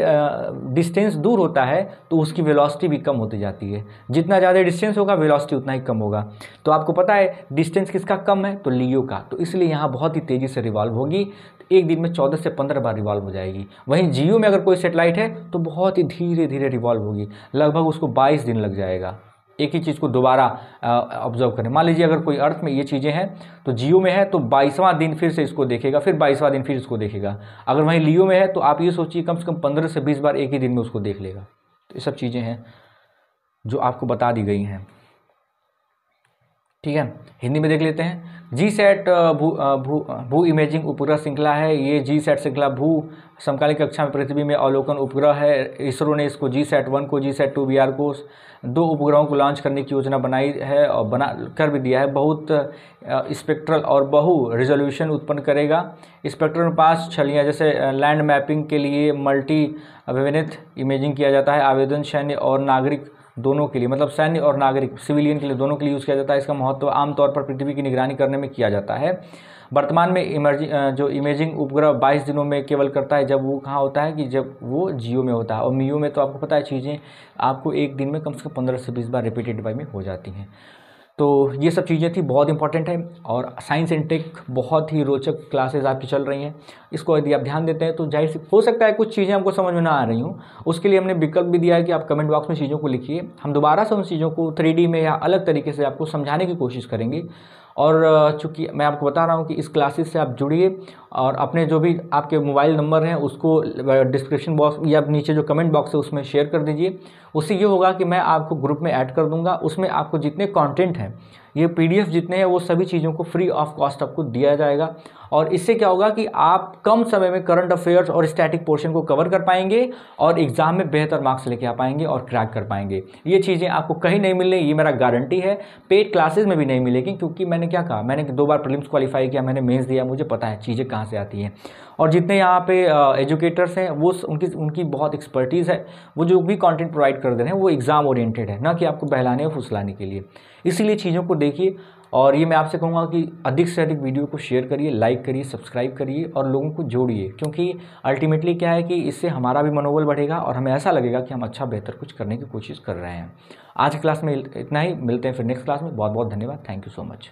डिस्टेंस दूर होता है तो उसकी वेलोसिटी भी कम होती जाती है जितना ज़्यादा डिस्टेंस होगा वेलोसिटी उतना ही कम होगा तो आपको पता है डिस्टेंस किसका कम है तो लियो का तो इसलिए यहाँ बहुत ही तेज़ी से रिवॉल्व होगी एक दिन में चौदह से पंद्रह बार रिवॉल्व हो जाएगी वहीं जियो में अगर कोई सेटेलाइट है तो बहुत ही धीरे धीरे रिवॉल्व होगी लगभग उसको बाईस दिन लग जाएगा एक ही चीज़ को दोबारा ऑब्जर्व करें मान लीजिए अगर कोई अर्थ में ये चीज़ें हैं तो जियो में है तो बाईसवां दिन फिर से इसको देखेगा फिर बाईसवां दिन फिर इसको देखेगा अगर वहीं लियो में है तो आप ये सोचिए कम से कम पंद्रह से बीस बार एक ही दिन में उसको देख लेगा तो ये सब चीज़ें हैं जो आपको बता दी गई हैं ठीक है हिंदी में देख लेते हैं जी सेट भू भू भू इमेजिंग उपग्रह श्रृंखला है ये जी सेट श्रृंखला भू समकालीन कक्षा में पृथ्वी में अवलोकन उपग्रह है इसरो ने इसको जी सेट वन को G sat two B R को दो उपग्रहों को लॉन्च करने की योजना बनाई है और बना कर भी दिया है बहुत स्पेक्ट्रल और बहु रिजोल्यूशन उत्पन्न करेगा स्पेक्ट्रल पास छलियाँ जैसे लैंड मैपिंग के लिए मल्टी अभिविनित इमेजिंग किया जाता है आवेदन सैन्य और नागरिक दोनों के लिए मतलब सैन्य और नागरिक सिविलियन के लिए दोनों के लिए यूज़ किया जाता है इसका महत्व आमतौर पर पृथ्वी की निगरानी करने में किया जाता है वर्तमान में इमर्जिंग जो इमेजिंग उपग्रह 22 दिनों में केवल करता है जब वो कहाँ होता है कि जब वो जियो में होता है और मियो में तो आपको पता है चीज़ें आपको एक दिन में कम से कम पंद्रह से बीस बार रिपीटेड बाई में हो जाती हैं तो ये सब चीज़ें थी बहुत इंपॉर्टेंट है और साइंस एंड टेक बहुत ही रोचक क्लासेस आपकी चल रही हैं इसको यदि आप ध्यान देते हैं तो जाहिर हो सकता है कुछ चीज़ें हमको समझ में ना आ रही हूँ उसके लिए हमने विकल्प भी दिया है कि आप कमेंट बॉक्स में चीज़ों को लिखिए हम दोबारा से उन चीज़ों को थ्री में या अलग तरीके से आपको समझाने की कोशिश करेंगे और चूँकि मैं आपको बता रहा हूँ कि इस क्लासेस से आप जुड़िए और अपने जो भी आपके मोबाइल नंबर हैं उसको डिस्क्रिप्शन बॉक्स या नीचे जो कमेंट बॉक्स है उसमें शेयर कर दीजिए उससे ये होगा कि मैं आपको ग्रुप में ऐड कर दूंगा उसमें आपको जितने कंटेंट हैं ये पीडीएफ जितने हैं वो सभी चीज़ों को फ्री ऑफ कॉस्ट आपको दिया जाएगा और इससे क्या होगा कि आप कम समय में करंट अफेयर्स और स्टैटिक पोर्शन को कवर कर पाएंगे और एग्ज़ाम में बेहतर मार्क्स लेके आ पाएंगे और क्रैक कर पाएंगे ये चीज़ें आपको कहीं नहीं मिलने ये मेरा गारंटी है पेड क्लासेज में भी नहीं मिलेगी क्योंकि मैंने क्या कहा मैंने दो बार प्रिलिम्स क्वालिफाई किया मैंने मेन्स दिया मुझे पता है चीज़ें कहाँ कहाँ से आती है और जितने यहाँ पे एजुकेटर्स हैं वो उनकी उनकी बहुत एक्सपर्टीज़ है वो जो भी कंटेंट प्रोवाइड कर दे रहे हैं वो एग्ज़ाम ओरिएंटेड है ना कि आपको बहलाने और फुसलाने के लिए इसीलिए चीज़ों को देखिए और ये मैं आपसे कहूँगा कि अधिक से अधिक वीडियो को शेयर करिए लाइक करिए सब्सक्राइब करिए और लोगों को जोड़िए क्योंकि अल्टीमेटली क्या है कि इससे हमारा भी मनोबल बढ़ेगा और हमें ऐसा लगेगा कि हम अच्छा बेहतर कुछ करने की कोशिश कर रहे हैं आज की क्लास में इतना ही मिलते हैं फिर नेक्स्ट क्लास में बहुत बहुत धन्यवाद थैंक यू सो मच